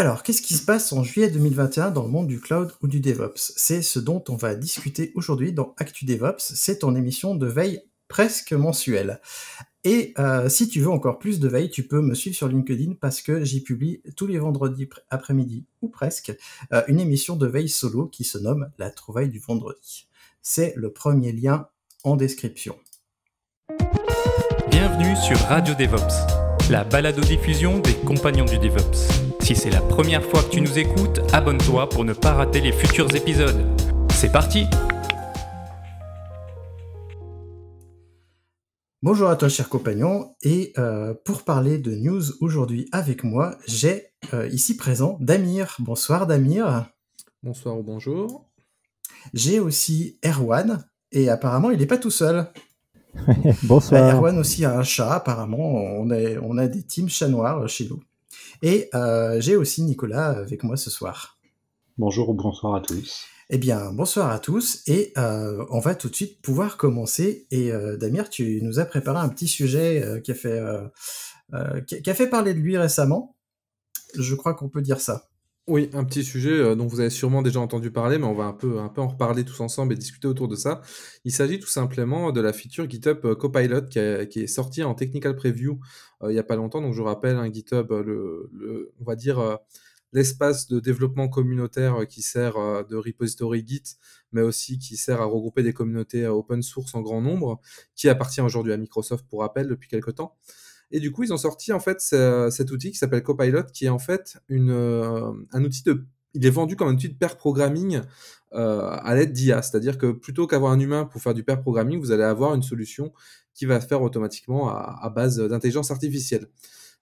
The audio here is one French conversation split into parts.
Alors, qu'est-ce qui se passe en juillet 2021 dans le monde du cloud ou du DevOps C'est ce dont on va discuter aujourd'hui dans Actu DevOps. C'est ton émission de veille presque mensuelle. Et euh, si tu veux encore plus de veille, tu peux me suivre sur LinkedIn parce que j'y publie tous les vendredis après-midi, ou presque, euh, une émission de veille solo qui se nomme La trouvaille du vendredi. C'est le premier lien en description. Bienvenue sur Radio DevOps, la balado-diffusion des compagnons du DevOps. Si c'est la première fois que tu nous écoutes, abonne-toi pour ne pas rater les futurs épisodes. C'est parti Bonjour à toi cher compagnon, et euh, pour parler de news aujourd'hui avec moi, j'ai euh, ici présent Damir. Bonsoir Damir. Bonsoir ou bonjour. J'ai aussi Erwan, et apparemment il n'est pas tout seul. Bonsoir. Bah, Erwan aussi a un chat, apparemment on, est, on a des teams chats noirs euh, chez nous. Et euh, j'ai aussi Nicolas avec moi ce soir. Bonjour ou bonsoir à tous. Eh bien, bonsoir à tous et euh, on va tout de suite pouvoir commencer. Et euh, Damir, tu nous as préparé un petit sujet qui, fait, qui, a fait parler de lui récemment. Je crois qu'on peut dire ça. Oui, un petit sujet euh, dont vous avez sûrement déjà entendu parler, mais on va un peu, un peu en reparler tous ensemble et discuter autour de ça. Il s'agit tout simplement de la feature GitHub euh, Copilot qui, est sortie en technical preview euh, il n'y a pas longtemps. Donc je rappelle, hein, GitHub, on va dire l'espace de développement communautaire qui sert de repository Git, mais aussi qui sert à regrouper des communautés open source en grand nombre, qui appartient aujourd'hui à Microsoft pour rappel depuis quelque temps. Et du coup, ils ont sorti en fait cet outil qui s'appelle Copilot, qui est en fait une, euh, un outil de il est vendu comme un outil de pair programming euh, à l'aide d'IA. C'est-à-dire que plutôt qu'avoir un humain pour faire du pair programming, vous allez avoir une solution qui va faire automatiquement à, base d'intelligence artificielle.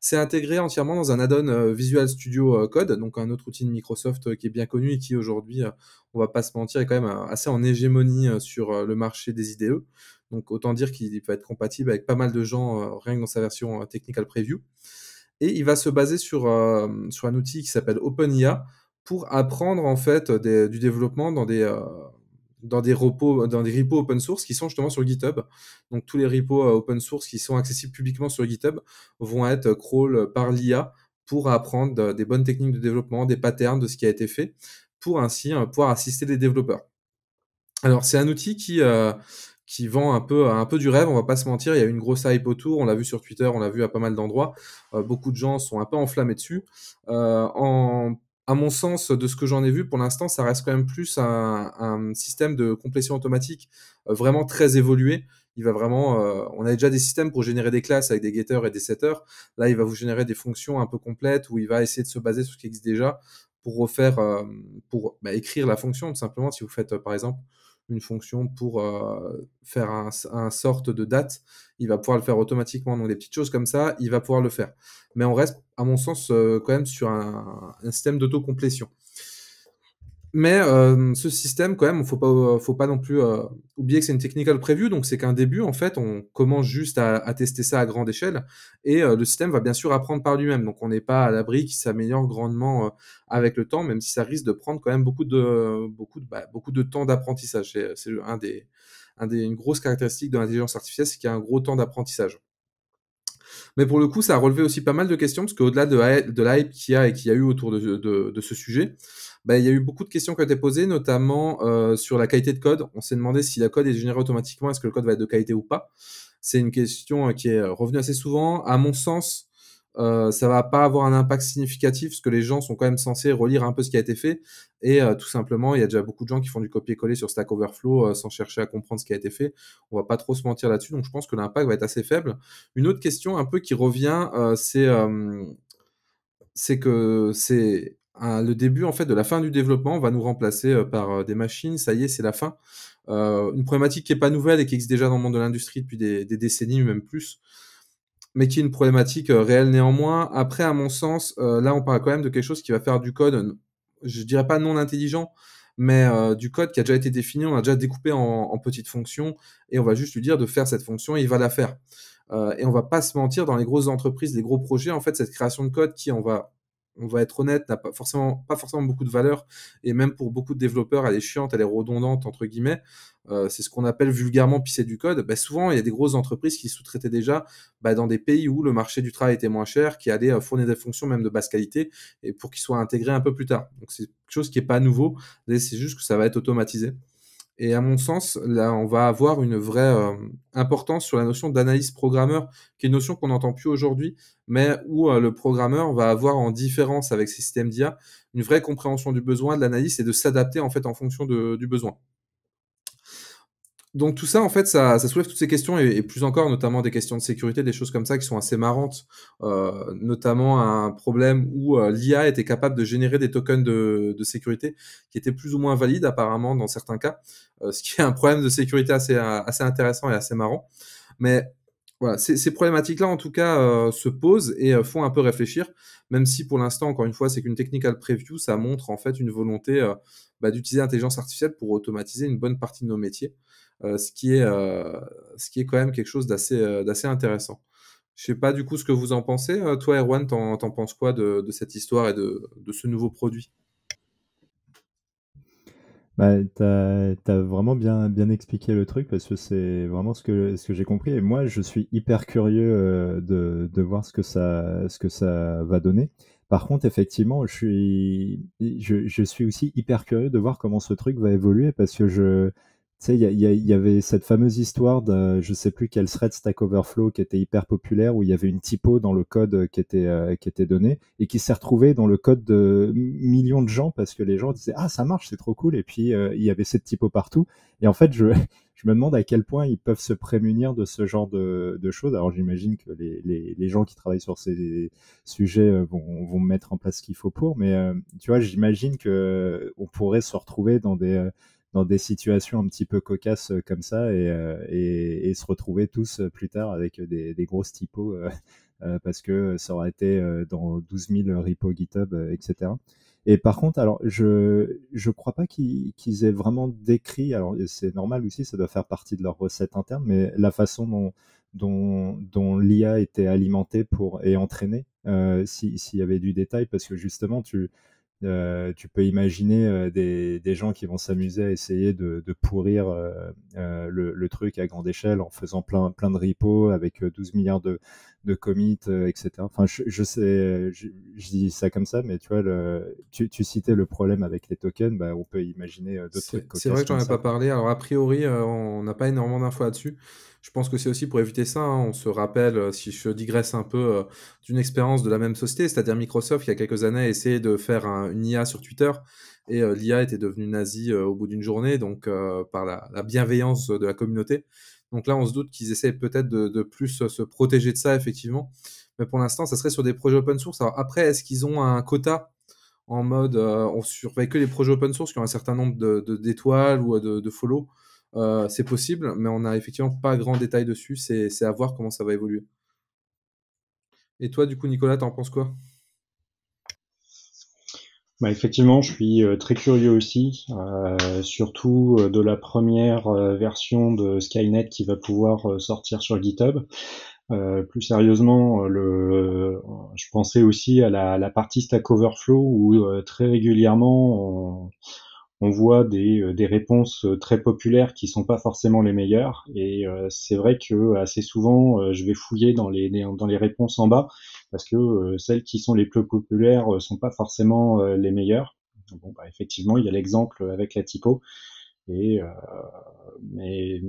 C'est intégré entièrement dans un add-on euh, Visual Studio Code, donc un autre outil de Microsoft qui est bien connu et qui aujourd'hui, on va pas se mentir, est quand même assez en hégémonie sur le marché des IDE. Donc autant dire qu'il peut être compatible avec pas mal de gens, euh, rien que dans sa version euh, Technical Preview. Et il va se baser sur, euh, sur un outil qui s'appelle OpenIA pour apprendre en fait du développement dans des dans des repos, dans des repos open source qui sont justement sur GitHub. Donc tous les repos open source qui sont accessibles publiquement sur GitHub vont être crawl par l'IA pour apprendre des bonnes techniques de développement, des patterns de ce qui a été fait, pour ainsi pouvoir assister les développeurs. Alors c'est un outil qui, qui vend un peu un peu du rêve, on va pas se mentir, il y a une grosse hype autour, on l'a vu sur Twitter, on l'a vu à pas mal d'endroits, euh, beaucoup de gens sont un peu enflammés dessus. Euh, à mon sens, de ce que j'en ai vu, pour l'instant, ça reste quand même plus un, système de complétion automatique euh, vraiment très évolué. Il va vraiment, on a déjà des systèmes pour générer des classes avec des getters et des setters. Là, il va vous générer des fonctions un peu complètes où il va essayer de se baser sur ce qui existe déjà pour refaire, pour bah, écrire la fonction tout simplement. Si vous faites, par exemple, une fonction pour euh, faire un, sort sorte de date, il va pouvoir le faire automatiquement. Donc des petites choses comme ça, il va pouvoir le faire. Mais on reste, à mon sens, euh, quand même sur un, un système d'autocomplétion. Mais euh, ce système, quand même, faut pas, euh, faut pas non plus euh, oublier que c'est une technical preview, donc c'est qu'un début, en fait, on commence juste à, tester ça à grande échelle, et le système va bien sûr apprendre par lui-même, donc on n'est pas à l'abri qu'il s'améliore grandement avec le temps, même si ça risque de prendre quand même beaucoup de, beaucoup de, bah, beaucoup de temps d'apprentissage. C'est un des, un des, une grosse caractéristique de l'intelligence artificielle, c'est qu'il y a un gros temps d'apprentissage. Mais pour le coup, ça a relevé aussi pas mal de questions, parce qu'au-delà de, de l'hype qu'il y a et qu'il y a eu autour de, ce sujet, bah, il y a eu beaucoup de questions qui ont été posées, notamment euh, sur la qualité de code. On s'est demandé si la code est générée automatiquement, est-ce que le code va être de qualité ou pas. C'est une question euh, qui est euh, revenue assez souvent. À mon sens, ça euh, ça va pas avoir un impact significatif parce que les gens sont quand même censés relire un peu ce qui a été fait et euh, tout simplement il y a déjà beaucoup de gens qui font du copier-coller sur Stack Overflow euh, sans chercher à comprendre ce qui a été fait. On va pas trop se mentir là-dessus donc je pense que l'impact va être assez faible. Une autre question un peu qui revient c'est c'est que c'est le début en fait de la fin du développement on va nous remplacer par des machines, ça y est, c'est la fin. une problématique qui n'est pas nouvelle et qui existe déjà dans le monde de l'industrie depuis des, décennies, même plus mais qui est une problématique euh, réelle néanmoins. Après, à mon sens, euh, là, on parle quand même de quelque chose qui va faire du code, je dirais pas non intelligent, mais euh, du code qui a déjà été défini, on a déjà découpé en, petites fonctions, et on va juste lui dire de faire cette fonction, et il va la faire. et on va pas se mentir, dans les grosses entreprises, les gros projets, en fait, cette création de code qui, on va on va être honnête, n'a pas forcément, pas forcément beaucoup de valeur. Et même pour beaucoup de développeurs, elle est chiante, elle est redondante, entre guillemets. Euh, c'est ce qu'on appelle vulgairement pisser du code. Bah, souvent, il y a des grosses entreprises qui sous-traitaient déjà bah, dans des pays où le marché du travail était moins cher, qui allaient euh, fournir des fonctions même de basse qualité et pour qu'ils soient intégrés un peu plus tard. Donc c'est quelque chose qui n'est pas nouveau, c'est juste que ça va être automatisé. Et à mon sens, là, on va avoir une vraie euh, importance sur la notion d'analyse programmeur, qui est une notion qu'on n'entend plus aujourd'hui, mais où euh, le programmeur va avoir en différence avec ses systèmes d'IA une vraie compréhension du besoin, de l'analyse et de s'adapter en fait en fonction du besoin donc tout ça, en fait, ça, soulève toutes ces questions et, plus encore, notamment des questions de sécurité, des choses comme ça qui sont assez marrantes, euh, notamment un problème où euh, l'IA était capable de générer des tokens de, sécurité qui étaient plus ou moins valides apparemment dans certains cas, euh, ce qui est un problème de sécurité assez, intéressant et assez marrant. Mais voilà, ces, problématiques-là, en tout cas, se posent et font un peu réfléchir, même si pour l'instant, encore une fois, c'est qu'une technical preview, ça montre en fait une volonté bah, d'utiliser l'intelligence artificielle pour automatiser une bonne partie de nos métiers. Euh, ce, qui est, euh, ce qui est quand même quelque chose d'assez, euh, d'assez intéressant. Je sais pas du coup ce que vous en pensez. toi, Erwan, t'en, en penses quoi de, cette histoire et de, ce nouveau produit bah, t'as, vraiment bien, bien expliqué le truc parce que c'est vraiment ce que, ce que j'ai compris. Et moi, je suis hyper curieux de, voir ce que, ça, ce que ça va donner. Par contre, effectivement, je suis, je suis aussi hyper curieux de voir comment ce truc va évoluer parce que je, tu sais, il y, avait cette fameuse histoire de, je sais plus quel thread Stack Overflow qui était hyper populaire, où il y avait une typo dans le code euh, qui était, euh, qui était donné et qui s'est retrouvée dans le code de millions de gens parce que les gens disaient ah ça marche, c'est trop cool, et puis euh, il y avait cette typo partout. Et en fait, je, je me demande à quel point ils peuvent se prémunir de ce genre de, de choses. Alors j'imagine que les, les, gens qui travaillent sur ces sujets vont, vont mettre en place ce qu'il faut pour, mais tu vois, j'imagine que on pourrait se retrouver dans des dans des situations un petit peu cocasses euh, comme ça euh, et, et, se retrouver tous euh, plus tard avec des, grosses typos parce que ça aurait été dans 12 000 repos GitHub, etc. Et par contre, alors, je ne crois pas qu'ils aient vraiment décrit, alors c'est normal aussi, ça doit faire partie de leur recette interne, mais la façon dont, dont, dont l'IA était alimentée pour, et entraînée, s'il y avait du détail, parce que justement, tu, euh, tu peux imaginer euh, des, gens qui vont s'amuser à essayer de, pourrir euh, le, truc à grande échelle en faisant plein, plein de repos avec 12 milliards de, commits, etc. Enfin, je, sais, dis ça comme ça, mais tu vois, tu, citais le problème avec les tokens, bah, on peut imaginer d'autres trucs. C'est vrai que n'en ai pas parlé. Alors, a priori, on n'a pas énormément d'infos là-dessus. Je pense que c'est aussi pour éviter ça. Hein. On se rappelle, euh, si je digresse un peu, euh, d'une expérience de la même société, c'est-à-dire Microsoft, il y a quelques années, a essayé de faire une IA sur Twitter et euh, l'IA était devenue nazie au bout d'une journée, donc par la, bienveillance de la communauté. Donc là, on se doute qu'ils essaient peut-être de, plus se protéger de ça, effectivement. Mais pour l'instant, ça serait sur des projets open source. après, est-ce qu'ils ont un quota en mode on surveille que les projets open source qui ont un certain nombre d'étoiles ou de, follow euh, c'est possible, mais on n'a effectivement pas grand détail dessus. C'est à voir comment ça va évoluer. Et toi, du coup, Nicolas, t'en penses quoi bah, effectivement, je suis euh, très curieux aussi, euh, surtout de la première version de Skynet qui va pouvoir sortir sur GitHub. plus sérieusement, le, je pensais aussi à la, partie Stack Overflow où très régulièrement on voit des, euh, des, réponses euh, très populaires qui sont pas forcément les meilleures. Et euh, c'est vrai que assez souvent, je vais fouiller dans les, dans les réponses en bas parce que celles qui sont les plus populaires sont pas forcément les meilleures. Bon, bah, effectivement, il y a l'exemple avec la typo. Et, euh, mais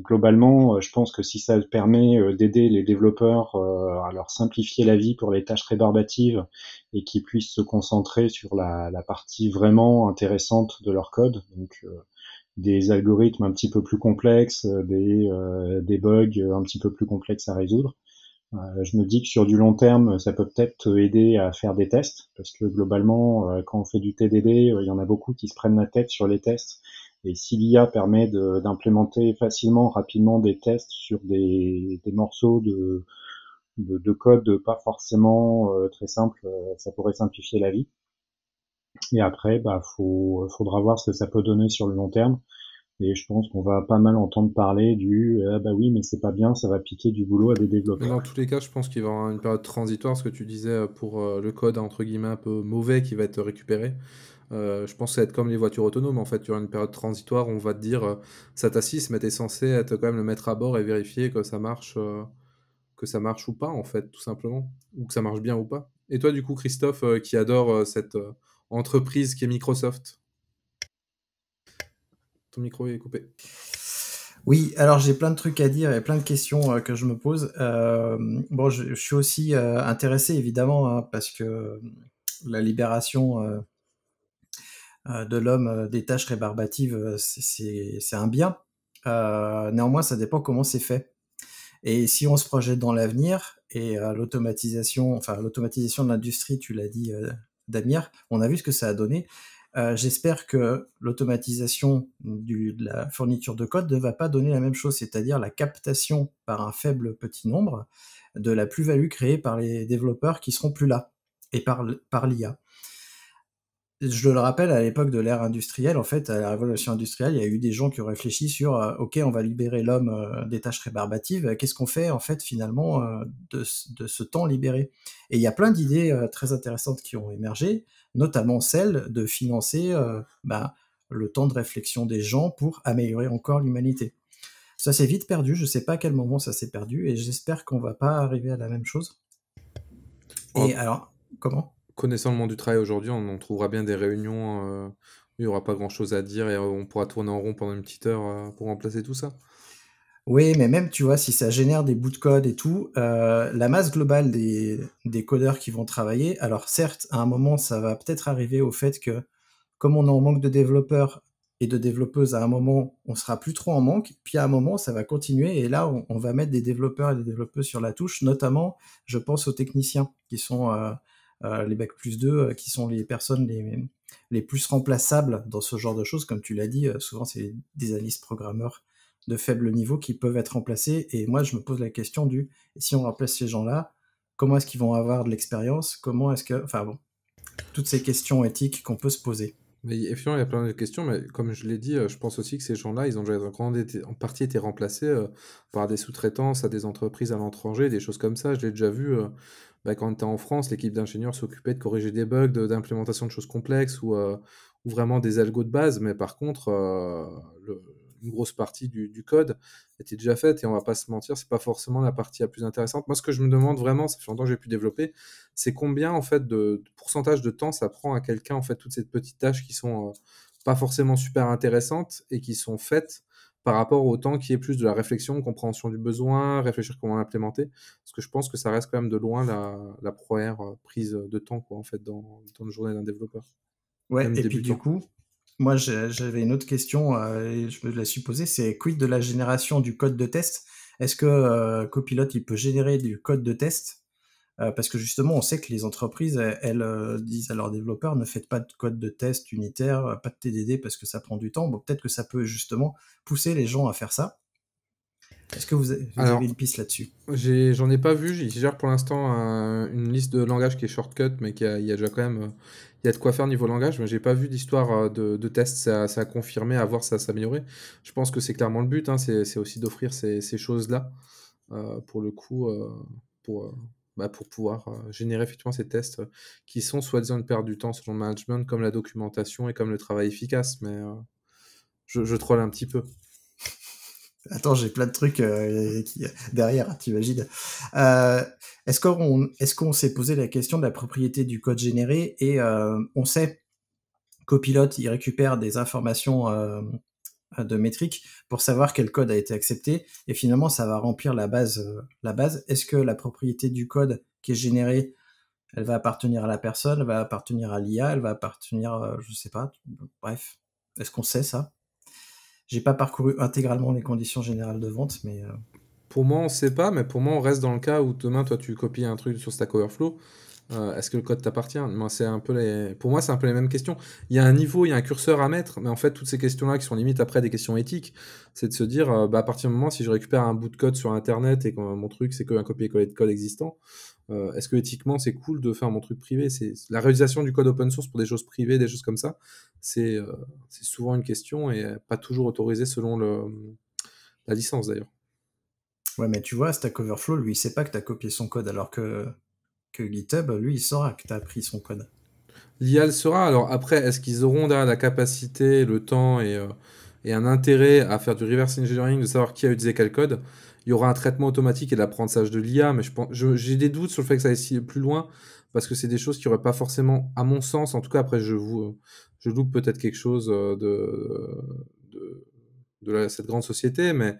globalement, euh, je pense que si ça permet euh, d'aider les développeurs à leur simplifier la vie pour les tâches rébarbatives et qu'ils puissent se concentrer sur la, partie vraiment intéressante de leur code, donc des algorithmes un petit peu plus complexes, des, bugs un petit peu plus complexes à résoudre. je me dis que sur du long terme, ça peut peut-être aider à faire des tests, parce que globalement, quand on fait du TDD, il y en a beaucoup qui se prennent la tête sur les tests et si l'IA permet d'implémenter facilement, rapidement des tests sur des, morceaux de, de, code pas forcément euh, très simples, euh, ça pourrait simplifier la vie. Et après, il bah, faudra voir ce que ça peut donner sur le long terme. Et je pense qu'on va pas mal entendre parler du euh, ah bah oui, mais c'est pas bien, ça va piquer du boulot à des développeurs. dans tous les cas, je pense qu'il va y avoir une période transitoire, ce que tu disais euh, pour euh, le code entre guillemets un peu mauvais qui va être récupéré. je pense que ça va être comme les voitures autonomes. En fait, tu auras une période transitoire où on va te dire ça t'assiste, mais t'es censé être quand même le mettre à bord et vérifier que ça marche, que ça marche ou pas, en fait, tout simplement, ou que ça marche bien ou pas. Et toi, du coup, Christophe, qui adore cette entreprise qui est Microsoft, micro est coupé. Oui, alors j'ai plein de trucs à dire et plein de questions euh, que je me pose. Euh, bon, je, suis aussi euh, intéressé évidemment hein, parce que la libération de l'homme des tâches rébarbatives, c'est un bien. néanmoins, ça dépend comment c'est fait. Et si on se projette dans l'avenir et l'automatisation, enfin l'automatisation de l'industrie, tu l'as dit, Damien, on a vu ce que ça a donné. Euh, j'espère que l'automatisation de la fourniture de code ne va pas donner la même chose, c'est-à-dire la captation par un faible petit nombre de la plus-value créée par les développeurs qui seront plus là et par, l'IA. Je le rappelle, à l'époque de l'ère industrielle, en fait, à la révolution industrielle, il y a eu des gens qui ont réfléchi sur euh, OK, on va libérer l'homme euh, des tâches rébarbatives. Qu'est-ce qu'on fait, en fait, finalement, de, ce temps libéré Et il y a plein d'idées très intéressantes qui ont émergé notamment celle de financer euh, bah, le temps de réflexion des gens pour améliorer encore l'humanité. Ça s'est vite perdu, je ne sais pas à quel moment ça s'est perdu, et j'espère qu'on va pas arriver à la même chose. Et alors, comment Connaissant le monde du travail aujourd'hui, on, trouvera bien des réunions, euh, il n'y aura pas grand-chose à dire, et on pourra tourner en rond pendant une petite heure euh, pour remplacer tout ça. Oui, mais même, tu vois, si ça génère des bouts de code et tout, euh, la masse globale des, codeurs qui vont travailler, alors certes, à un moment, ça va peut-être arriver au fait que, comme on est en manque de développeurs et de développeuses, à un moment, on sera plus trop en manque, puis à un moment, ça va continuer, et là, on, va mettre des développeurs et des développeuses sur la touche, notamment, je pense aux techniciens, qui sont euh, euh, les Bac plus 2, qui sont les personnes les, les plus remplaçables dans ce genre de choses, comme tu l'as dit, souvent, c'est des analystes programmeurs de faibles niveaux qui peuvent être remplacés. Et moi, je me pose la question du si on remplace ces gens-là, comment est-ce qu'ils vont avoir de l'expérience Comment est-ce que. Enfin bon, toutes ces questions éthiques qu'on peut se poser. Mais effectivement, il y a plein de questions, mais comme je l'ai dit, euh, je pense aussi que ces gens-là, ils ont déjà en, partie été remplacés euh, par des sous-traitances à des entreprises à l'étranger, des choses comme ça. Je l'ai déjà vu euh, bah, quand tu était en France, l'équipe d'ingénieurs s'occupait de corriger des bugs, d'implémentation de, choses complexes ou, ou, vraiment des algos de base, mais par contre, une grosse partie du, code était déjà faite et on va pas se mentir, c'est pas forcément la partie la plus intéressante. Moi, ce que je me demande vraiment, ça fait longtemps que j'ai pu développer, c'est combien en fait de, pourcentage de temps ça prend à quelqu'un en fait toutes ces petites tâches qui sont euh, pas forcément super intéressantes et qui sont faites par rapport au temps qui est plus de la réflexion, compréhension du besoin, réfléchir comment l'implémenter. Parce que je pense que ça reste quand même de loin la, première euh, prise de temps quoi, en fait, dans, le journée d'un développeur. Ouais, et puis du coup, moi, j'avais une autre question, euh, et je me la suis posée, c'est quid de la génération du code de test Est-ce que euh, Copilot, il peut générer du code de test euh, Parce que justement, on sait que les entreprises, elles, elles disent à leurs développeurs, ne faites pas de code de test unitaire, pas de TDD parce que ça prend du temps. Bon, peut-être que ça peut justement pousser les gens à faire ça. Est-ce que vous, avez, une piste là-dessus J'en ai, pas vu. J'ai gère pour l'instant une liste de langage qui est shortcut, mais qui a, il y a déjà quand même euh, il y a de quoi faire niveau langage, mais j'ai pas vu d'histoire euh, de, tests. test. Ça, a confirmé, à voir ça s'améliorer. Je pense que c'est clairement le but. Hein, c'est aussi d'offrir ces, choses-là euh, pour le coup, pour, bah, pour pouvoir générer effectivement ces tests qui sont soi-disant une perte du temps selon le management, comme la documentation et comme le travail efficace. Mais je troll un petit peu. Attends, j'ai plein de trucs euh, derrière, t'imagines. Euh, est-ce qu'on s'est posé la question de la propriété du code généré et euh, on sait qu'au pilote, il récupère des informations euh, de métriques pour savoir quel code a été accepté et finalement, ça va remplir la base. la base. Est-ce que la propriété du code qui est généré, elle va appartenir à la personne, elle va appartenir à l'IA, elle va appartenir, je sais pas, bref. Est-ce qu'on sait ça j'ai pas parcouru intégralement les conditions générales de vente, mais. Euh, pour moi, on sait pas, mais pour moi, on reste dans le cas où demain, toi, tu copies un truc sur Stack Overflow. Euh, est-ce que le code t'appartient Moi, c'est un peu les... Pour moi, c'est un peu les mêmes questions. Il y a un niveau, il y a un curseur à mettre, mais en fait, toutes ces questions-là qui sont limites après des questions éthiques, c'est de se dire, euh, bah, à partir du moment si je récupère un bout de code sur Internet et que euh, mon truc, c'est qu'un copier-coller de code existant, est-ce que éthiquement, c'est cool de faire mon truc privé C'est La réalisation du code open source pour des choses privées, des choses comme ça, c'est souvent une question et pas toujours autorisée selon le... la licence, d'ailleurs. Ouais, mais tu vois, Stack Overflow, lui, il sait pas que tu as copié son code alors que que GitHub, lui, il saura que tu as pris son code. L'IA le saura. Alors après, est-ce qu'ils auront la capacité, le temps euh, et, un intérêt à faire du reverse engineering, de savoir qui a utilisé quel code Il y aura un traitement automatique et l'apprentissage de l'IA, mais j'ai des doutes sur le fait que ça aille plus loin, parce que c'est des choses qui n'auraient pas forcément, à mon sens, en tout cas après, je, vous, euh, je loupe peut-être quelque chose euh, de, de, cette grande société, mais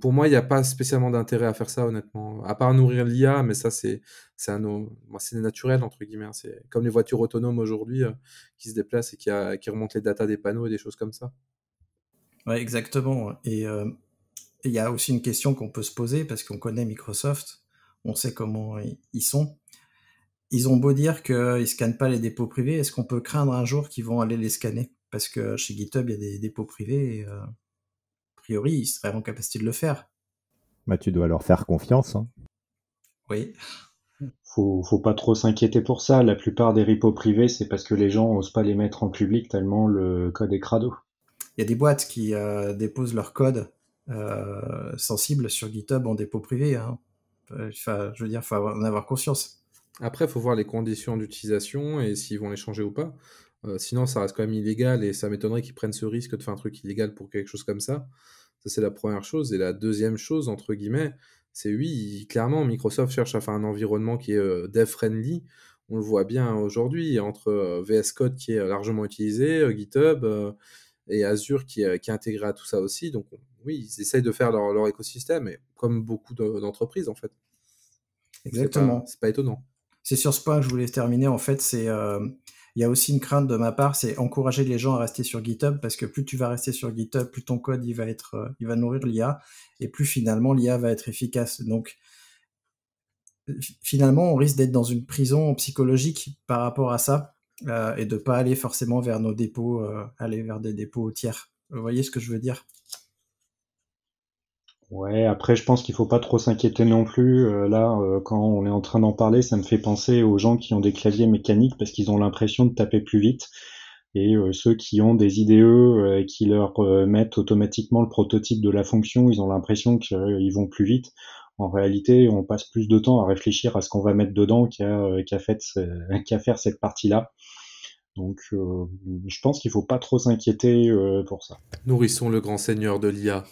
pour moi, il n'y a pas spécialement d'intérêt à faire ça, honnêtement. À part nourrir l'IA, mais ça, c'est c'est naturel, entre guillemets. Hein. C'est comme les voitures autonomes aujourd'hui euh, qui se déplacent et qui, remontent les datas des panneaux et des choses comme ça. Ouais, exactement. Euh, et il y a aussi une question qu'on peut se poser parce qu'on connaît Microsoft, on sait comment ils sont. Ils ont beau dire qu'ils ne scannent pas les dépôts privés, est-ce qu'on peut craindre un jour qu'ils vont aller les scanner Parce que chez GitHub, il y a des dépôts privés euh, priori, ils seraient en capacité de le faire. Bah, tu dois leur faire confiance. Hein. Oui. Faut, faut pas trop s'inquiéter pour ça. La plupart des repos privés, c'est parce que les gens n'osent pas les mettre en public tellement le code est crado. Il y a des boîtes qui euh, déposent leur code euh, sensible sur GitHub en dépôt privé. Hein. Euh, enfin, je veux dire, faut en avoir conscience. Après, faut voir les conditions d'utilisation et s'ils vont les changer ou pas. Euh, sinon, ça reste quand même illégal et ça m'étonnerait qu'ils prennent ce risque de faire un truc illégal pour quelque chose comme ça. Ça, c'est la première chose. Et la deuxième chose, entre guillemets, c'est oui, clairement, Microsoft cherche à faire un environnement qui est euh, dev-friendly. On le voit bien aujourd'hui entre euh, VS Code qui est largement utilisé, GitHub et Azure qui, qui, est intégré à tout ça aussi. Donc, oui, ils essayent de faire leur, écosystème, comme beaucoup d'entreprises en fait. Exactement. C'est pas, pas étonnant. C'est sur ce point que je voulais terminer. En fait, c'est il y a aussi une crainte de ma part, c'est encourager les gens à rester sur GitHub parce que plus tu vas rester sur GitHub, plus ton code il va être, euh, il va nourrir l'IA et plus finalement l'IA va être efficace. Donc finalement, on risque d'être dans une prison psychologique par rapport à ça euh, et de pas aller forcément vers nos dépôts, euh, aller vers des dépôts tiers. Vous voyez ce que je veux dire Ouais, après, je pense qu'il faut pas trop s'inquiéter non plus. Euh, là, euh, quand on est en train d'en parler, ça me fait penser aux gens qui ont des claviers mécaniques parce qu'ils ont l'impression de taper plus vite. Et euh, ceux qui ont des IDE qui leur mettent automatiquement le prototype de la fonction, ils ont l'impression qu'ils vont plus vite. En réalité, on passe plus de temps à réfléchir à ce qu'on va mettre dedans qu'à faire cette partie-là. Donc, je pense qu'il faut pas trop s'inquiéter pour ça. Nourrissons le grand seigneur de l'IA.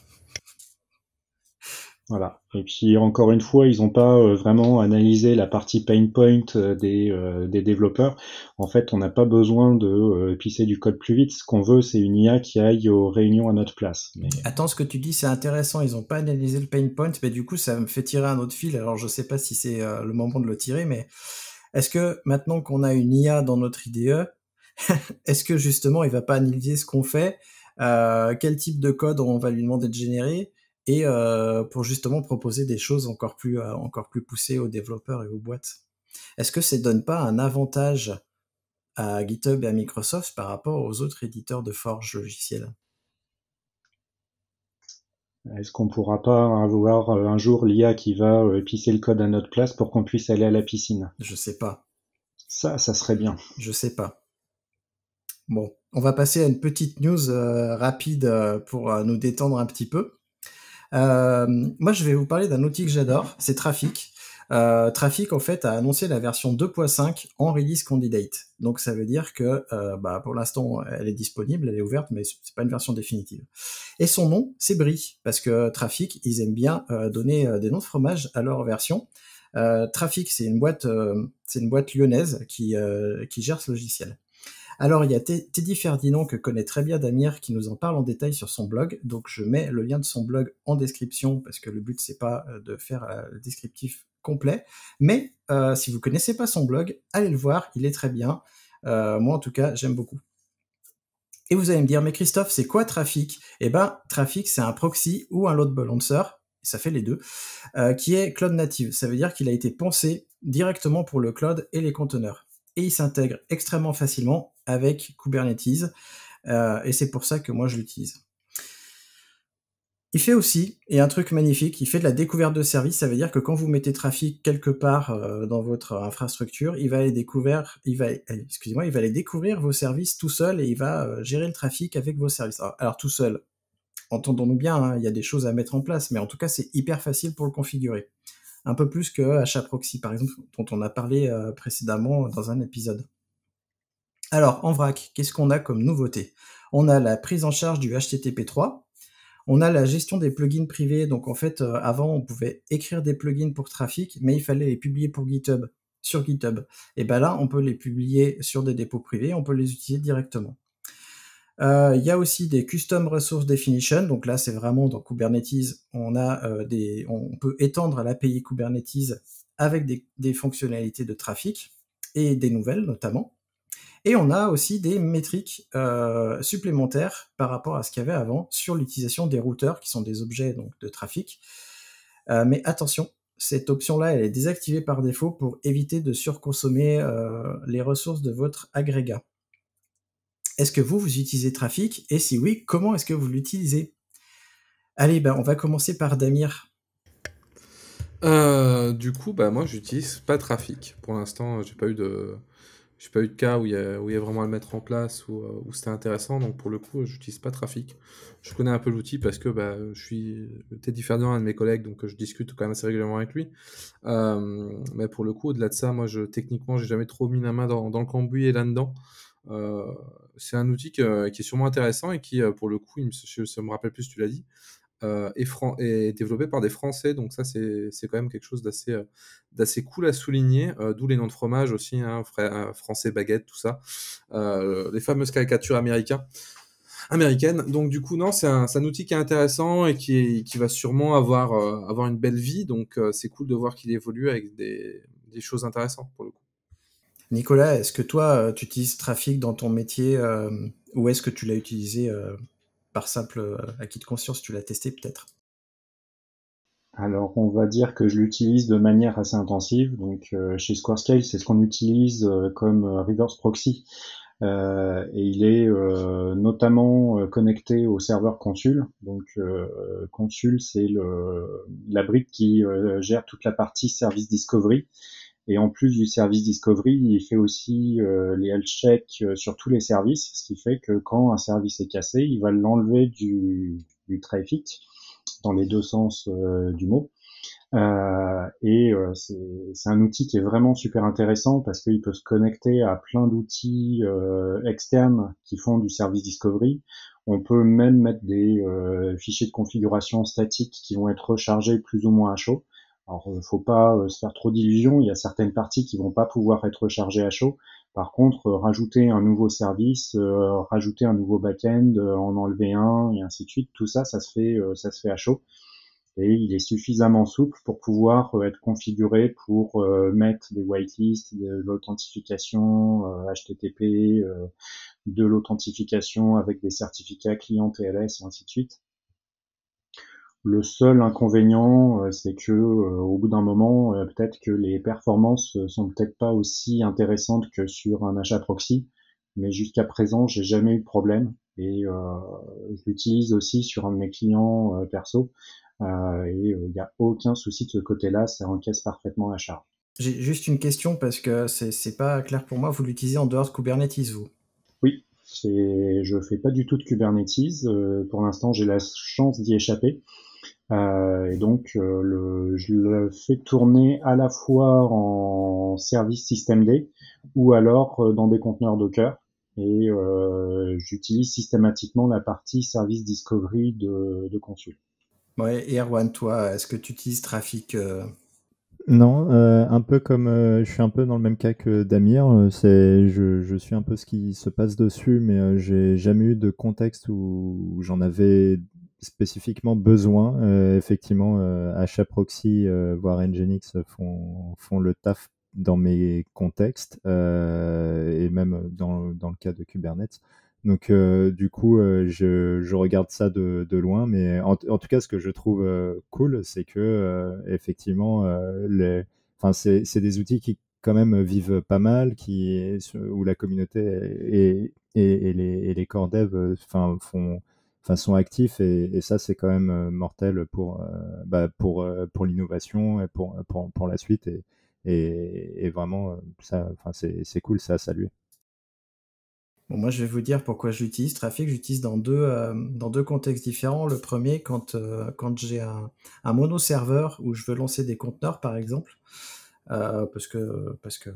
Voilà. Et puis encore une fois, ils n'ont pas euh, vraiment analysé la partie pain point euh, euh, des, développeurs. En fait, on n'a pas besoin de pisser du code plus vite. Ce qu'on veut, c'est une IA qui aille aux réunions à notre place. Attends, ce que tu dis, c'est intéressant. Ils n'ont pas analysé le pain point, mais du coup, ça me fait tirer un autre fil. Alors, je ne sais pas si c'est le moment de le tirer, mais est-ce que maintenant qu'on a une IA dans notre IDE, est-ce que justement, il ne va pas analyser ce qu'on fait, quel type de code on va lui demander de générer et euh, pour justement proposer des choses encore plus, euh, encore plus poussées aux développeurs et aux boîtes. Est-ce que ça ne donne pas un avantage à GitHub et à Microsoft par rapport aux autres éditeurs de forge logiciels est-ce qu'on ne pourra pas avoir euh, un jour l'IA qui va pisser le code à notre place pour qu'on puisse aller à la piscine Je ne sais pas. Ça, ça serait bien. Je ne sais pas. Bon, on va passer à une petite news rapide pour nous détendre un petit peu. Euh, moi, je vais vous parler d'un outil que j'adore, c'est Trafic. Euh, Trafic en fait a annoncé la version 2.5 en release candidate. Donc ça veut dire que euh, bah, pour l'instant elle est disponible, elle est ouverte, mais c'est pas une version définitive. Et son nom c'est Brie parce que Trafic ils aiment bien euh, donner des noms de fromage à leur version. Trafic c'est une boîte c'est une boîte lyonnaise qui qui gère ce logiciel. Alors il y a Teddy Ferdinand que connaît très bien Damir qui nous en parle en détail sur son blog. Donc je mets le lien de son blog en description parce que le but c'est pas euh, de faire euh, le descriptif complet. Mais euh, si vous connaissez pas son blog, allez le voir, il est très bien. moi en tout cas j'aime beaucoup. Et vous allez me dire, mais Christophe, c'est quoi Trafic Eh ben, Trafic, c'est un proxy ou un load balancer, ça fait les deux, qui est cloud native. Ça veut dire qu'il a été pensé directement pour le cloud et les conteneurs. Et il s'intègre extrêmement facilement avec Kubernetes. Euh, et c'est pour ça que moi je l'utilise. Il fait aussi, et un truc magnifique, il fait de la découverte de services, Ça veut dire que quand vous mettez trafic quelque part euh, dans votre infrastructure, il va les découvrir, il va, eh, excusez-moi, il va découvrir vos services tout seul et il va euh, gérer le trafic avec vos services. Alors, tout seul, entendons-nous bien, hein, il y a des choses à mettre en place, mais en tout cas c'est hyper facile pour le configurer. Un peu plus que proxy par exemple, dont on a parlé précédemment dans un épisode. Alors, en vrac, qu'est-ce qu'on a comme nouveauté On a la prise en charge du HTTP3. On a la gestion des plugins privés. Donc, en fait, euh, avant, on pouvait écrire des plugins pour trafic, mais il fallait les publier pour GitHub, sur GitHub. Et bien là, on peut les publier sur des dépôts privés, on peut les utiliser directement. Euh, il y a aussi des custom resource definition. Donc là, c'est vraiment dans Kubernetes, on a euh, des, on peut étendre l'API Kubernetes avec des, fonctionnalités de trafic et des nouvelles notamment. Et on a aussi des métriques euh, supplémentaires par rapport à ce qu'il y avait avant sur l'utilisation des routeurs, qui sont des objets donc, de trafic. Euh, mais attention, cette option-là, elle est désactivée par défaut pour éviter de surconsommer euh, les ressources de votre agrégat. Est-ce que vous, vous utilisez Trafic Et si oui, comment est-ce que vous l'utilisez Allez, ben, on va commencer par Damir. du coup, bah, moi, j'utilise pas Trafic. Pour l'instant, j'ai pas eu de, j'ai pas eu de cas où il y a, y vraiment à le mettre en place, ou euh, où c'était intéressant. Donc pour le coup, j'utilise pas Trafic. Je connais un peu l'outil parce que bah, je suis Teddy Ferdinand, un de mes collègues, donc je discute quand même assez régulièrement avec lui. Euh, mais pour le coup, au-delà de ça, moi, je, techniquement, j'ai jamais trop mis la main dans, le cambouis et là-dedans. Euh, c'est un outil qui est sûrement intéressant et qui, pour le coup, ça me rappelle plus, tu l'as dit, et euh, est, développé par des Français. Donc ça, c'est quand même quelque chose d'assez euh, cool à souligner. Euh, d'où les noms de fromage aussi, hein, français, baguette, tout ça. les fameuses caricatures américaines. Donc du coup, non, c'est un, outil qui est intéressant et qui, va sûrement avoir, avoir une belle vie. Donc c'est cool de voir qu'il évolue avec des, choses intéressantes pour le coup. Nicolas, est-ce que toi, tu utilises Trafic dans ton métier ou est-ce que tu l'as utilisé par simple euh, acquis de conscience, tu l'as testé peut-être alors, on va dire que je l'utilise de manière assez intensive. Donc, euh, chez Squarescale, c'est ce qu'on utilise euh, comme reverse proxy. et il est notamment connecté au serveur Consul. Donc, Consul, c'est la brique qui gère toute la partie service discovery et en plus du service Discovery, il fait aussi euh, les health checks euh, sur tous les services, ce qui fait que quand un service est cassé, il va l'enlever du, du trafic dans les deux sens euh, du mot. et c'est un outil qui est vraiment super intéressant parce qu'il peut se connecter à plein d'outils externes qui font du service discovery. On peut même mettre des fichiers de configuration statiques qui vont être rechargés plus ou moins à chaud. Alors, il euh, faut pas euh, se faire trop d'illusions. Il y a certaines parties qui vont pas pouvoir être chargées à chaud. Par contre, euh, rajouter un nouveau service, rajouter un nouveau back-end, en enlever un, et ainsi de suite, tout ça, ça se fait, ça se fait à chaud. Et il est suffisamment souple pour pouvoir être configuré pour mettre des whitelists, de l'authentification HTTP, de l'authentification avec des certificats client TLS, et ainsi de suite. Le seul inconvénient, euh, c'est que euh, au bout d'un moment, euh, peut-être que les performances sont peut-être pas aussi intéressantes que sur un achat proxy, mais jusqu'à présent, j'ai jamais eu de problème et je l'utilise aussi sur un de mes clients perso et il n'y a aucun souci de ce côté-là, ça encaisse parfaitement la charge. J'ai juste une question parce que c'est pas clair pour moi. Vous l'utilisez en dehors de Kubernetes, vous Oui, je fais pas du tout de Kubernetes. pour l'instant, j'ai la chance d'y échapper. Euh, et donc, euh, le, je le fais tourner à la fois en service systemd ou alors euh, dans des conteneurs Docker. Et j'utilise systématiquement la partie service discovery de, de Consul. Ouais, et Erwan, toi, est-ce que tu utilises Trafic non, un peu comme je suis un peu dans le même cas que Damir, c'est je, suis un peu ce qui se passe dessus, mais j'ai jamais eu de contexte où j'en avais spécifiquement besoin. Euh, effectivement, euh, HAProxy, euh, voire Nginx font, font le taf dans mes contextes et même dans, dans, le cas de Kubernetes. Donc, du coup, je, je, regarde ça de, de loin, mais en, tout cas, ce que je trouve cool, c'est que effectivement, les, c'est des outils qui quand même vivent pas mal, qui, où la communauté et, et, les, et les core devs font façon active et, ça c'est quand même euh, mortel pour euh, bah, pour euh, pour l'innovation et pour, pour, la suite et, vraiment ça enfin c'est cool ça à saluer. Bon, moi, je vais vous dire pourquoi j'utilise Trafic. J'utilise dans, deux dans deux contextes différents. Le premier, quand, quand j'ai un, un mono-serveur où je veux lancer des conteneurs, par exemple, parce, que, parce que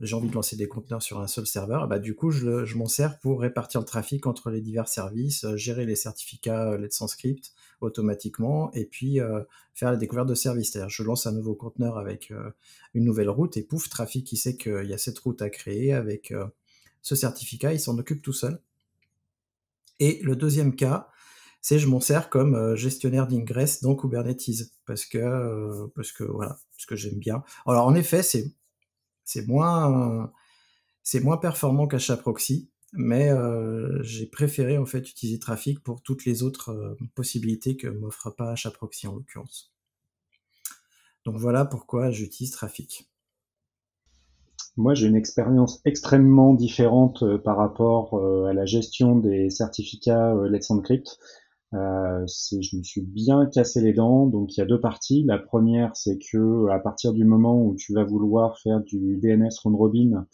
j'ai envie de lancer des conteneurs sur un seul serveur, bah, du coup, je, je m'en sers pour répartir le trafic entre les divers services, euh, gérer les certificats euh, les sans script automatiquement et puis euh, faire la découverte de services. C'est-à-dire, je lance un nouveau conteneur avec une nouvelle route et pouf, trafic, il sait qu'il y a cette route à créer avec ce certificat, il s'en occupe tout seul. Et le deuxième cas, c'est je m'en sers comme gestionnaire d'ingress dans Kubernetes parce que parce que voilà parce que j'aime bien. Alors en effet, c'est c'est moins, c'est moins performant qu'achat Proxy, mais euh, j'ai préféré en fait utiliser Trafic pour toutes les autres euh, possibilités que m'offre pas HAProxy Proxy en l'occurrence. Donc voilà pourquoi j'utilise Trafic. Moi, j'ai une expérience extrêmement différente euh, par rapport à la gestion des certificats Let's Encrypt. Euh, je me suis bien cassé les dents, donc il y a deux parties. La première, c'est que à partir du moment où tu vas vouloir faire du DNS round robin,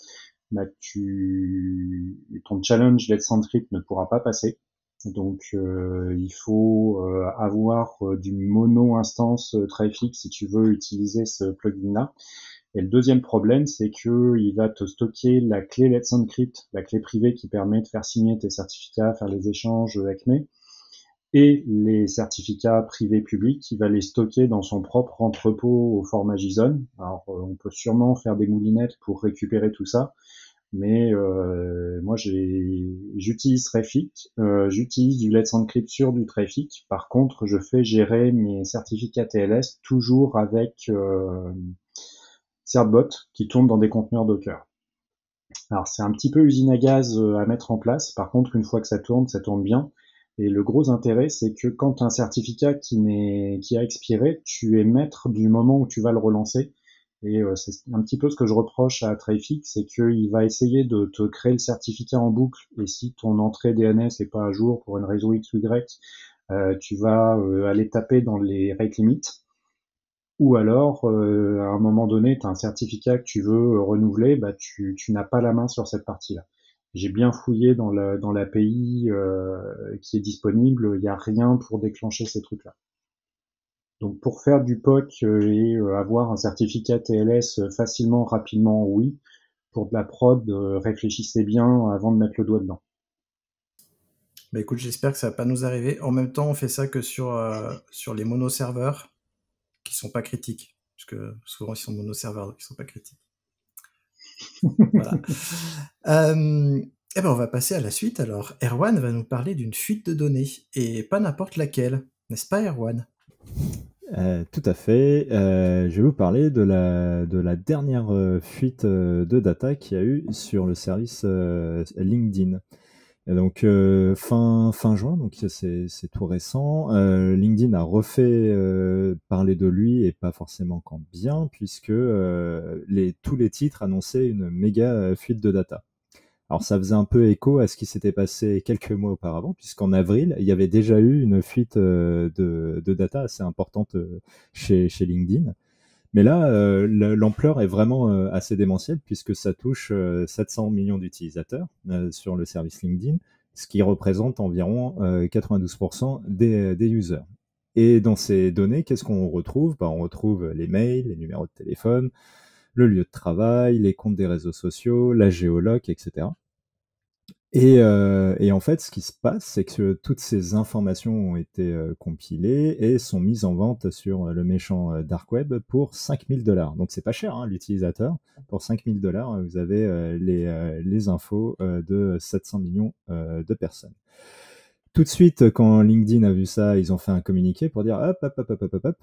bah, tu, ton challenge Let's Encrypt ne pourra pas passer. Donc euh, il faut euh, avoir euh, du mono instance Traffic si tu veux utiliser ce plugin là. Et le deuxième problème, c'est que il va te stocker la clé Let's Encrypt, la clé privée qui permet de faire signer tes certificats, faire les échanges avec mes et les certificats privés publics, il va les stocker dans son propre entrepôt au format JSON. Alors euh, on peut sûrement faire des moulinettes pour récupérer tout ça, mais euh, moi j'utilise Trafic, euh, j'utilise du Let's Encrypt sur du Trafic. Par contre, je fais gérer mes certificats TLS toujours avec euh, Certbot qui tourne dans des conteneurs Docker. Alors c'est un petit peu usine à gaz euh, à mettre en place. Par contre, une fois que ça tourne, ça tourne bien. Et le gros intérêt, c'est que quand tu as un certificat qui, n'est, qui a expiré, tu es maître du moment où tu vas le relancer. Et euh, c'est un petit peu ce que je reproche à Trafic, c'est qu'il va essayer de te créer le certificat en boucle. Et si ton entrée DNS n'est pas à jour pour une réseau X ou Y, euh, tu vas euh, aller taper dans les rate limites. Ou alors, à un moment donné, tu as un certificat que tu veux renouveler, bah, tu, tu n'as pas la main sur cette partie-là j'ai bien fouillé dans la dans l'API euh, qui est disponible, il n'y a rien pour déclencher ces trucs-là. Donc pour faire du POC euh, et euh, avoir un certificat TLS facilement, rapidement, oui. Pour de la prod, réfléchissez bien avant de mettre le doigt dedans. Bah écoute, j'espère que ça ne va pas nous arriver. En même temps, on fait ça que sur, sur les monoserveurs qui ne sont pas critiques. Parce que souvent, ils sont monoserveurs, donc ils sont pas critiques. Euh, eh ben, on va passer à la suite alors. Erwan va nous parler d'une fuite de données, et pas n'importe laquelle, n'est-ce pas Erwan euh, tout à fait. Euh, je vais vous parler de la, de la dernière fuite de data qu'il y a eu sur le service LinkedIn. Et donc euh, fin juin, donc c'est tout récent, euh, LinkedIn a refait euh, parler de lui et pas forcément quand bien, puisque tous les titres annonçaient une méga fuite de data. Alors ça faisait un peu écho à ce qui s'était passé quelques mois auparavant, puisqu'en avril, il y avait déjà eu une fuite de, data assez importante chez LinkedIn. Mais là, euh, l'ampleur est vraiment euh, assez démentielle puisque ça touche 700 euh, millions d'utilisateurs sur le service LinkedIn, ce qui représente environ 92% des, users. Et dans ces données, qu'est-ce qu'on retrouve bah, On retrouve les mails, les numéros de téléphone, le lieu de travail, les comptes des réseaux sociaux, la géoloc, etc. Euh, et, en fait, ce qui se passe, c'est que toutes ces informations ont été euh, compilées et sont mises en vente sur euh, le méchant Dark Web pour 5000 dollars. Donc, c'est pas cher, hein, l'utilisateur. Pour 5000 dollars, vous avez les, les, infos de 700 millions de personnes. Tout de suite, quand LinkedIn a vu ça, ils ont fait un communiqué pour dire hop, hop, hop, hop, hop, hop,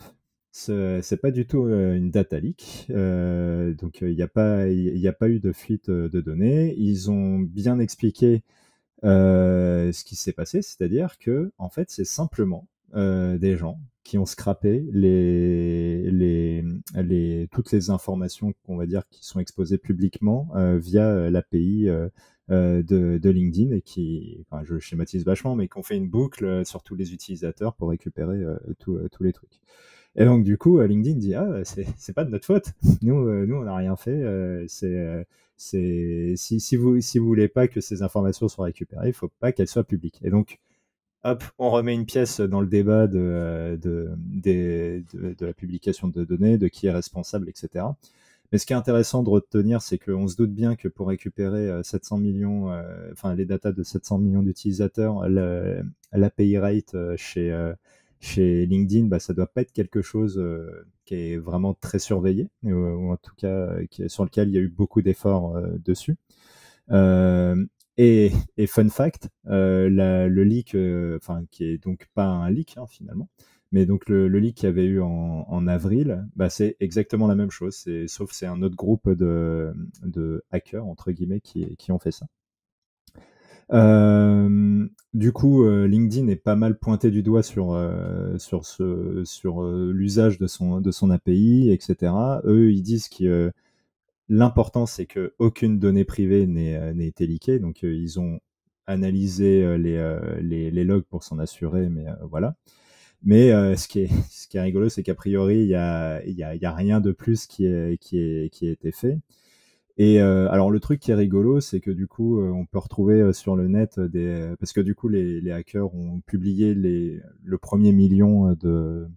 c'est pas du tout euh, une data leak. Euh, donc, euh, il n'y a, pas, a pas eu de fuite de données. Ils ont bien expliqué ce qui s'est passé, c'est-à-dire que, en fait, c'est simplement des gens qui ont scrappé les, les, toutes les informations qu'on va dire qui sont exposées publiquement via l'API de, de, LinkedIn et qui, enfin, je schématise vachement, mais qu'on fait une boucle sur tous les utilisateurs pour récupérer tous les trucs. Et donc, du coup, euh, LinkedIn dit Ah, c'est pas de notre faute. Nous, euh, nous on n'a rien fait. Euh, c'est si, si vous si vous voulez pas que ces informations soient récupérées, il faut pas qu'elles soient publiques. Et donc, hop, on remet une pièce dans le débat de, de, la publication de données, de qui est responsable, etc. Mais ce qui est intéressant de retenir, c'est qu'on se doute bien que pour récupérer 700 millions, enfin les datas de 700 millions d'utilisateurs, l'API rate chez, chez LinkedIn, ça bah, ça doit pas être quelque chose euh, qui est vraiment très surveillé, ou, en tout cas euh, sur lequel il y a eu beaucoup d'efforts euh, dessus. et, fun fact, le leak, enfin qui est donc pas un leak hein, finalement, mais donc le, leak qu'il y avait eu en, avril, bah, c'est exactement la même chose, sauf c'est un autre groupe de, hackers entre guillemets qui ont fait ça. Euh, du coup, euh, LinkedIn est pas mal pointé du doigt sur, euh, sur, ce, sur l'usage de son, de son API, etc. Eux, ils disent que l'important, c'est qu'aucune donnée privée n'est liquée Donc, ils ont analysé les, les, les logs pour s'en assurer, mais voilà. Mais ce, qui est, ce qui est rigolo, c'est qu'a priori, il n'y a, y a, y a, rien de plus qui, qui, qui a été fait. Et euh, alors le truc qui est rigolo, c'est que du coup, euh, on peut retrouver euh, sur le net des, parce que du coup, les, hackers ont publié les, le premier million de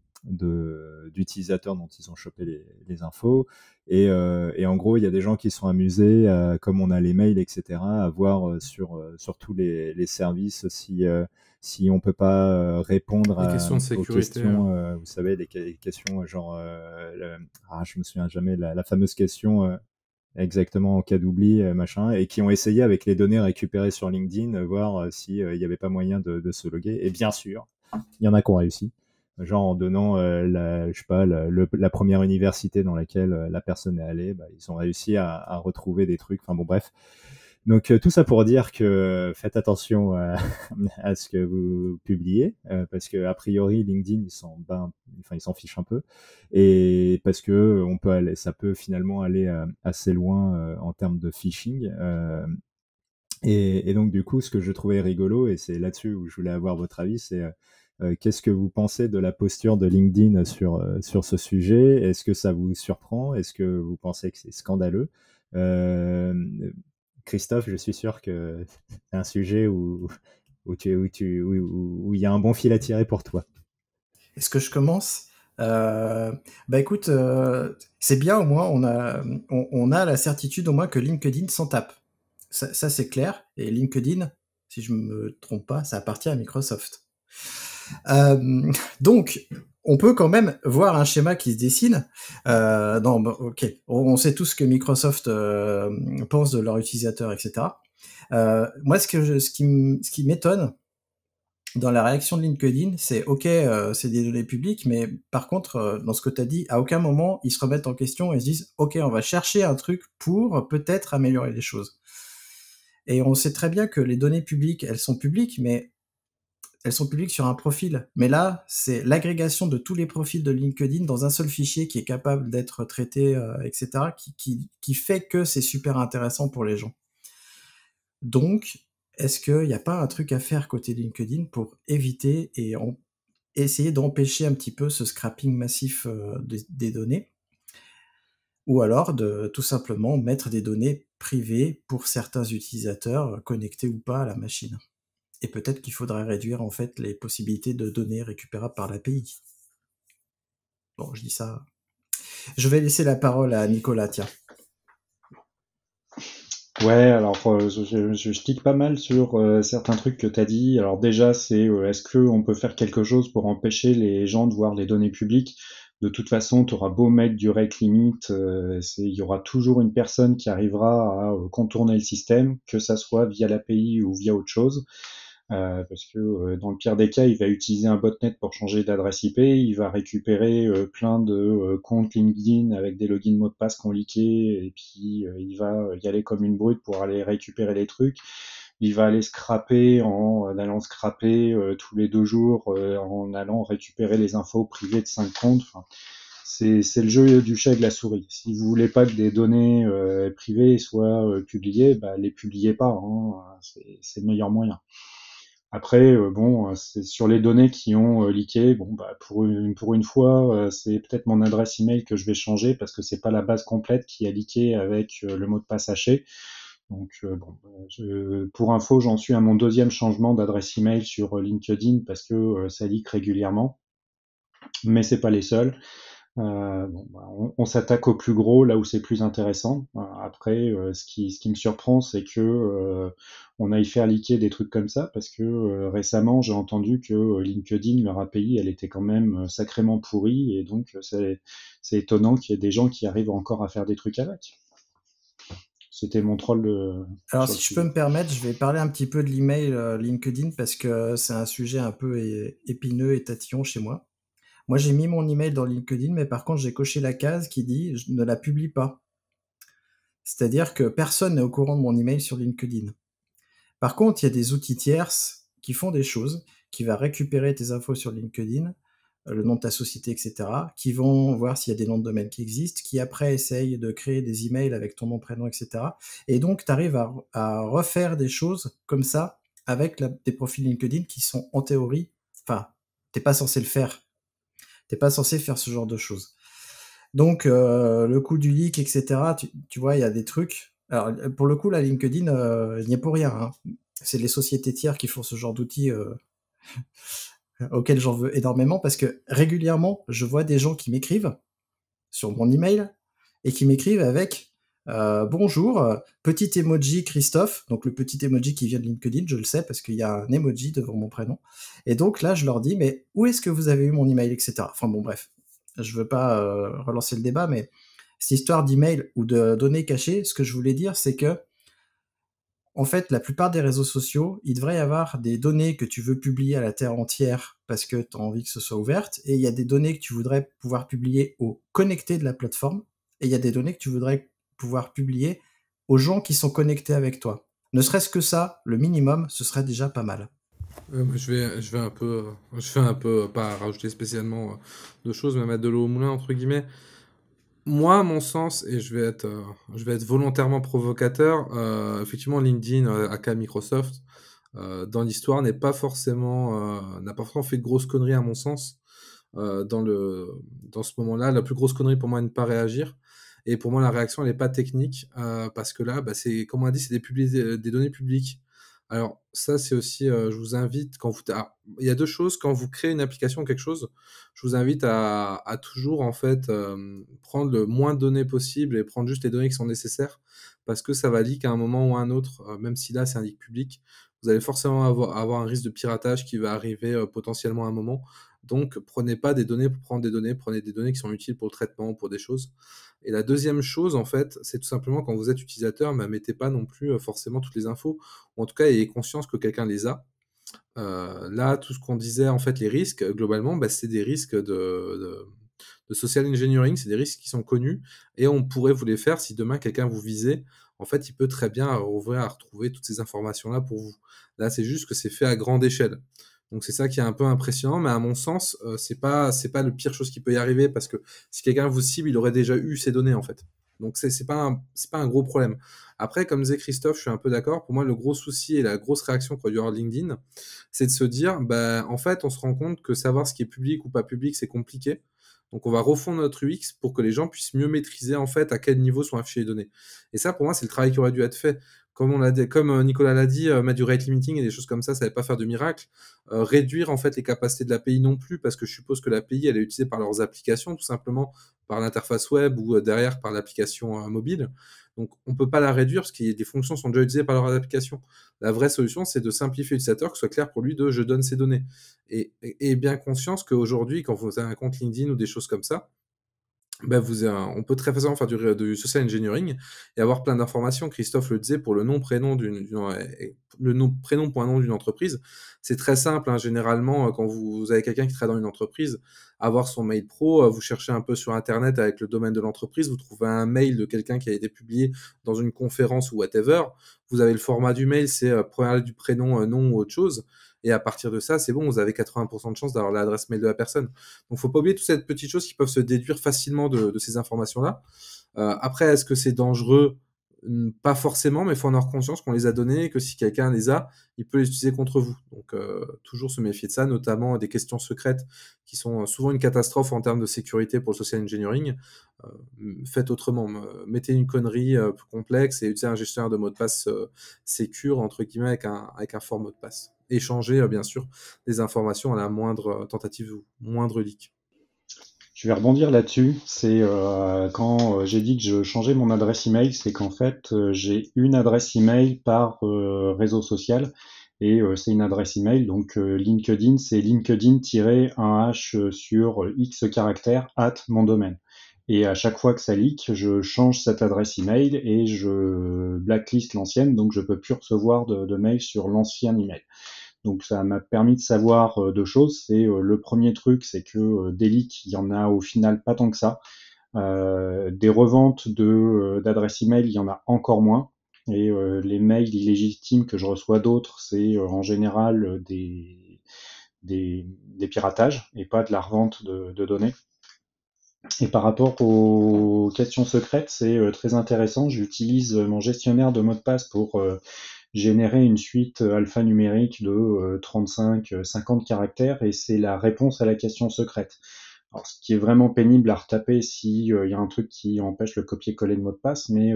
d'utilisateurs dont ils ont chopé les, infos et, en gros il y a des gens qui sont amusés comme on a les mails etc à voir sur sur tous les, services si si on peut pas répondre à, questions questions, hein. vous savez, les, questions genre, ah, je me souviens jamais, la, fameuse question, exactement en cas d'oubli, euh, machin, et qui ont essayé avec les données récupérées sur LinkedIn, euh, voir euh, s'il n'y avait pas moyen de, se loguer. Et bien sûr, il y en a qui ont réussi genre en donnant la, je pas, première université dans laquelle la personne est allée, bah, ils ont réussi à retrouver des trucs. Enfin bon, bref, donc euh, tout ça pour dire que euh, faites attention euh, à, ce que vous publiez parce que a priori LinkedIn ils s'en enfin ils s'en fichent un peu et parce que on peut aller, ça peut finalement aller assez loin en termes de phishing. Et, donc du coup ce que je trouvais rigolo et c'est là-dessus où je voulais avoir votre avis c'est qu'est-ce que vous pensez de la posture de LinkedIn sur, sur ce sujet Est-ce que ça vous surprend Est-ce que vous pensez que c'est scandaleux euh, Christophe, je suis sûr que c'est un sujet où, où tu, où tu, il y a un bon fil à tirer pour toi. Est-ce que je commence euh, Bah écoute, euh, c'est bien au moins, on a, on, a la certitude au moins que LinkedIn s'en tape. Ça, c'est clair. Et LinkedIn, si je ne me trompe pas, ça appartient à Microsoft. Euh, donc, on peut quand même voir un schéma qui se dessine. Euh, ok, on, sait tous ce que Microsoft euh, pense de leurs utilisateurs, etc. Euh, moi, ce, que je, ce qui m'étonne dans la réaction de LinkedIn, c'est ok, euh, c'est des données publiques, mais par contre, dans ce que tu as dit, à aucun moment ils se remettent en question et se disent ok, on va chercher un truc pour peut-être améliorer les choses. Et on sait très bien que les données publiques, elles sont publiques, mais elles sont publiques sur un profil. Mais là, c'est l'agrégation de tous les profils de LinkedIn dans un seul fichier qui est capable d'être traité, euh, etc., qui, fait que c'est super intéressant pour les gens. Donc, est-ce qu'il n'y a pas un truc à faire côté LinkedIn pour éviter et essayer d'empêcher un petit peu ce scrapping massif euh, des données ou alors de tout simplement mettre des données privées pour certains utilisateurs euh, connectés ou pas à la machine et peut-être qu'il faudrait réduire en fait les possibilités de données récupérables par l'API. Bon, je dis ça. Je vais laisser la parole à Nicolas, tiens. Ouais, alors euh, je, clique pas mal sur euh, certains trucs que tu as dit. Alors déjà, c'est euh, est-ce qu'on peut faire quelque chose pour empêcher les gens de voir les données publiques De toute façon, tu auras beau mettre du rate limite, il y aura toujours une personne qui arrivera à contourner le système, que ça soit via l'API ou via autre chose. Euh, parce que euh, dans le pire des cas, il va utiliser un botnet pour changer d'adresse IP, il va récupérer euh, plein de comptes LinkedIn avec des logins mots de passe qu'on et puis il va y aller comme une brute pour aller récupérer les trucs il va aller scraper en allant scraper tous les deux jours, en allant récupérer les infos privées de cinq comptes. c'est le jeu du chat et de la souris. Si vous voulez pas que des données privées soient publiées, bah, les publiez pas. Hein. C'est le meilleur moyen. Après, euh, bon, euh, c'est sur les données qui ont euh, leaké. Bon, bah, pour une, pour une fois, c'est peut-être mon adresse email que je vais changer parce que c'est pas la base complète qui a leaké avec le mot de passe haché. Donc, bon, bah, pour info, j'en suis à mon deuxième changement d'adresse email sur LinkedIn parce que ça leak régulièrement, mais c'est pas les seuls. Euh, bah, on, s'attaque au plus gros là où c'est plus intéressant. Euh, après, euh, ce, qui, me surprend, c'est que on a aille faire liquer des trucs comme ça, parce que récemment, j'ai entendu que LinkedIn, leur API, elle était quand même sacrément pourrie, et donc c'est étonnant qu'il y ait des gens qui arrivent encore à faire des trucs avec. C'était mon troll. De... Alors, si je peux me permettre, je vais parler un petit peu de l'email LinkedIn parce que c'est un sujet un peu épineux et tatillon chez moi. Moi, j'ai mis mon email dans LinkedIn, mais par contre, j'ai coché la case qui dit je ne la publie pas. C'est-à-dire que personne n'est au courant de mon email sur LinkedIn. Par contre, il y a des outils tierces qui font des choses, qui vont récupérer tes infos sur LinkedIn, euh, le nom de ta société, etc., qui vont voir s'il y a des noms de domaine qui existent, qui après essayent de créer des emails avec ton nom, prénom, etc. Et donc, tu arrives à, refaire des choses comme ça avec des profils LinkedIn qui sont en théorie, enfin, t'es pas censé le faire, T'es pas censé faire ce genre de choses. Donc, euh, le coup du leak, etc., tu, tu vois, il y a des trucs. Alors, pour le coup, la LinkedIn, euh, il n'y a pour rien. Hein. C'est les sociétés tiers qui font ce genre d'outils euh, auxquels j'en veux énormément parce que régulièrement, je vois des gens qui m'écrivent sur mon email et qui m'écrivent avec euh, bonjour, euh, petit emoji Christophe, donc le petit emoji qui vient de LinkedIn, je le sais parce qu'il y a un emoji devant mon prénom. Et donc là, je leur dis, mais où est-ce que vous avez eu mon email, etc. Enfin bon, bref, je veux pas euh, relancer le débat, mais cette histoire d'email ou de données cachées, ce que je voulais dire, c'est que en fait, la plupart des réseaux sociaux, il devrait y avoir des données que tu veux publier à la Terre entière parce que tu as envie que ce soit ouverte, et il y a des données que tu voudrais pouvoir publier au connecté de la plateforme, et il y a des données que tu voudrais pouvoir publier aux gens qui sont connectés avec toi. Ne serait-ce que ça, le minimum, ce serait déjà pas mal. Euh, je vais, je vais un peu, je vais un peu pas rajouter spécialement euh, de choses, mais mettre de l'eau au moulin entre guillemets. Moi, à mon sens, et je vais être, euh, je vais être volontairement provocateur. effectivement, LinkedIn, aka Microsoft, dans l'histoire, n'est pas forcément, n'a pas forcément fait de grosses conneries à mon sens. dans le, dans ce moment-là, la plus grosse connerie pour moi, est de ne pas réagir. Et pour moi, la réaction, elle n'est pas technique, euh, parce que là, bah, c'est, comme on dit, c'est des, données publiques. Alors, ça, c'est aussi, euh, je vous invite, quand vous. Ah, il y a deux choses. Quand vous créez une application ou quelque chose, je vous invite à, toujours, en fait, euh, prendre le moins de données possible et prendre juste les données qui sont nécessaires, parce que ça va leak à un moment ou à un autre, même si là, c'est un leak public. Vous allez forcément avoir, un risque de piratage qui va arriver potentiellement à un moment. Donc, prenez pas des données pour prendre des données, prenez des données qui sont utiles pour le traitement, pour des choses. Et la deuxième chose, en fait, c'est tout simplement quand vous êtes utilisateur, ne bah, mettez pas non plus euh, forcément toutes les infos, ou en tout cas, ayez conscience que quelqu'un les a. Euh, là, tout ce qu'on disait, en fait, les risques, globalement, bah, c'est des risques de, social engineering, c'est des risques qui sont connus, et on pourrait vous les faire si demain quelqu'un vous visait. En fait, il peut très bien euh, ouvrir retrouver toutes ces informations-là pour vous. Là, c'est juste que c'est fait à grande échelle. Donc c'est ça qui est un peu impressionnant, mais à mon sens, ce euh, c'est pas c'est pas le pire chose qui peut y arriver parce que si quelqu'un vous cible, il aurait déjà eu ces données en fait. Donc c'est c'est pas un, c'est pas un gros problème. Après, comme disait Christophe, je suis un peu d'accord. Pour moi, le gros souci et la grosse réaction qu'on dû avoir LinkedIn, c'est de se dire, bah en fait, on se rend compte que savoir ce qui est public ou pas public, c'est compliqué. Donc on va refondre notre UX pour que les gens puissent mieux maîtriser en fait à quel niveau sont affichés les données. Et ça pour moi c'est le travail qui aurait dû être fait comme euh, Nicolas l'a dit, euh, mettre du rate limiting et des choses comme ça, ça ne va pas faire de miracle. Euh, réduire en fait les capacités de l'API non plus, parce que je suppose que l'API elle est utilisée par leurs applications, tout simplement par l'interface web ou derrière par l'application mobile. Donc on ne peut pas la réduire parce que des fonctions sont déjà utilisées par leurs applications. La vraie solution, c'est de simplifier l'utilisateur, que ce soit clair pour lui de je donne ces données. et bien conscience qu'aujourd'hui, quand vous avez un compte LinkedIn ou des choses comme ça, bah, on peut très facilement faire du, social engineering et avoir plein d'informations. Christophe le disait pour le nom prénom d'une le nom prénom point nom d'une entreprise, c'est très simple. Hein. généralement, euh, quand vous, avez quelqu'un qui travaille dans une entreprise, avoir son mail pro, euh, vous cherchez un peu sur internet avec le domaine de l'entreprise, vous trouvez un mail de quelqu'un qui a été publié dans une conférence ou whatever. Vous avez le format du mail, c'est euh, du prénom, euh, nom ou autre chose. Et à partir de ça, c'est bon, vous avez 80% de chance d'avoir l'adresse mail de la personne. Donc, faut pas oublier toutes ces petites choses qui peuvent se déduire facilement de, ces informations-là. Euh, après, est-ce que c'est dangereux pas forcément, mais il faut en avoir conscience qu'on les a donnés et que si quelqu'un les a, il peut les utiliser contre vous. Donc euh, toujours se méfier de ça, notamment des questions secrètes qui sont euh, souvent une catastrophe en termes de sécurité pour le social engineering. Euh, faites autrement, mettez une connerie complexe et utilisez un gestionnaire de mots de passe sécure, entre guillemets, avec un, avec un fort mot de passe. Échangez, bien sûr, des informations à la moindre tentative ou moindre leak. Je vais rebondir là-dessus. C'est euh, quand euh, j'ai dit que je changeais mon adresse email, c'est qu'en fait euh, j'ai une adresse email par réseau social et c'est une adresse email. Donc LinkedIn, c'est LinkedIn-1h sur x caractère at mon domaine. Et à chaque fois que ça leak, je change cette adresse email et je blacklist l'ancienne, donc je peux plus recevoir de, de mail sur l'ancien email. Donc ça m'a permis de savoir euh, deux choses. C'est euh, le premier truc, c'est que euh, des leaks, il y en a au final pas tant que ça. des reventes de d'adresses email, il y en a encore moins. Et les mails illégitimes que je reçois d'autres, c'est en général des, des, piratages et pas de la revente de, de données. Et par rapport aux questions secrètes, c'est très intéressant. J'utilise mon gestionnaire de mots de passe pour générer une suite euh, alphanumérique de 35-50 euh, euh, caractères et c'est la réponse à la question secrète. Alors, ce qui est vraiment pénible à retaper s'il il y a un truc qui empêche le copier-coller de mot de passe, mais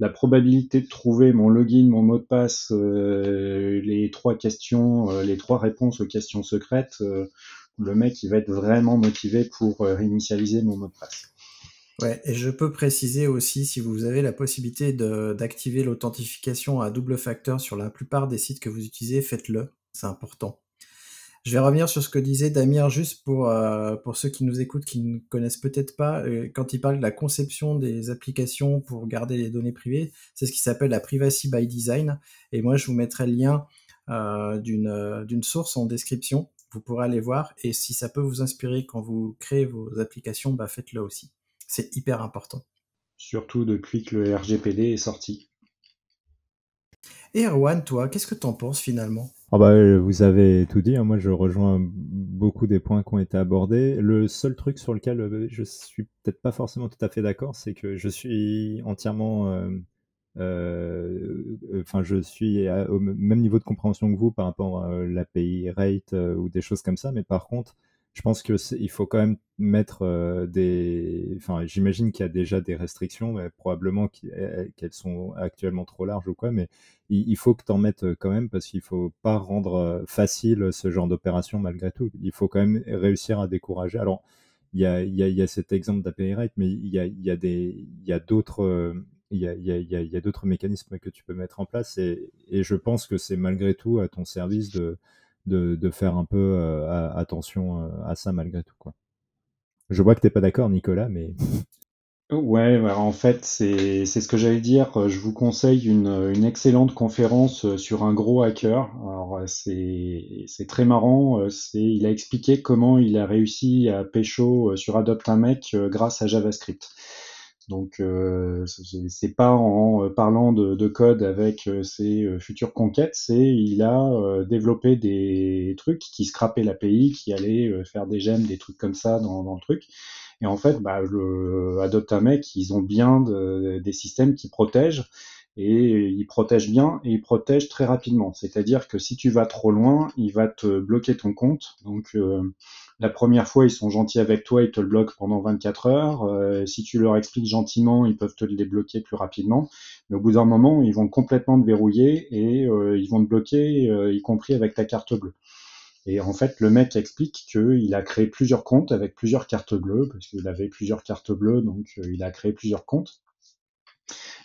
la probabilité de trouver mon login, mon mot de passe, les trois questions, les trois réponses aux questions secrètes, le mec il va être vraiment motivé pour réinitialiser mon mot de passe et je peux préciser aussi, si vous avez la possibilité d'activer l'authentification à double facteur sur la plupart des sites que vous utilisez, faites-le, c'est important. Je vais revenir sur ce que disait Damir juste pour, euh, pour ceux qui nous écoutent, qui ne connaissent peut-être pas, euh, quand il parle de la conception des applications pour garder les données privées, c'est ce qui s'appelle la privacy by design. Et moi, je vous mettrai le lien euh, d'une euh, source en description. Vous pourrez aller voir. Et si ça peut vous inspirer quand vous créez vos applications, bah, faites-le aussi. C'est hyper important. Surtout depuis que le RGPD est sorti. Et Erwan, toi, qu'est-ce que en penses finalement oh bah, euh, Vous avez tout dit, hein. moi je rejoins beaucoup des points qui ont été abordés. Le seul truc sur lequel euh, je suis peut-être pas forcément tout à fait d'accord, c'est que je suis entièrement... Euh, enfin, je suis au même niveau de compréhension que vous par rapport à l'API rate ou des choses comme ça, mais par contre, je pense qu'il faut quand même mettre des. Enfin, j'imagine qu'il y a déjà des restrictions, mais probablement qu'elles sont actuellement trop larges ou quoi, mais il, faut que tu en mettes quand même parce qu'il faut pas rendre facile ce genre d'opération malgré tout. Il faut quand même réussir à décourager. Alors, il y a, cet exemple d'API mais il y a, des, il d'autres. Il y d'autres mécanismes que tu peux mettre en place et je pense que c'est malgré tout à ton service de, de, faire un peu euh, attention euh, à ça malgré tout. Quoi. Je vois que t'es pas d'accord, Nicolas, mais. Ouais, bah, en fait, c'est ce que j'allais dire. Je vous conseille une, une, excellente conférence euh, sur un gros hacker. Alors, c'est très marrant. Il a expliqué comment il a réussi à pécho sur Adopt un mec grâce à JavaScript. Donc euh, c'est pas en euh, parlant de, code avec euh, ses euh, futures conquêtes, c'est il a développé des trucs qui scrapaient l'API, qui allaient faire des gemmes, des trucs comme ça dans, le truc. Et en fait, bah, le ils ont bien des systèmes qui protègent et ils protègent bien et ils protègent très rapidement. C'est-à-dire que si tu vas trop loin, il va te bloquer ton compte. Donc euh, la première fois, ils sont gentils avec toi, ils te le bloquent pendant 24 heures. Euh, si tu leur expliques gentiment, ils peuvent te le débloquer plus rapidement. Mais au bout d'un moment, ils vont complètement te verrouiller et euh, ils vont te bloquer, euh, y compris avec ta carte bleue. Et en fait, le mec explique qu'il a créé plusieurs comptes avec plusieurs cartes bleues, parce qu'il avait plusieurs cartes bleues, donc il a créé plusieurs comptes.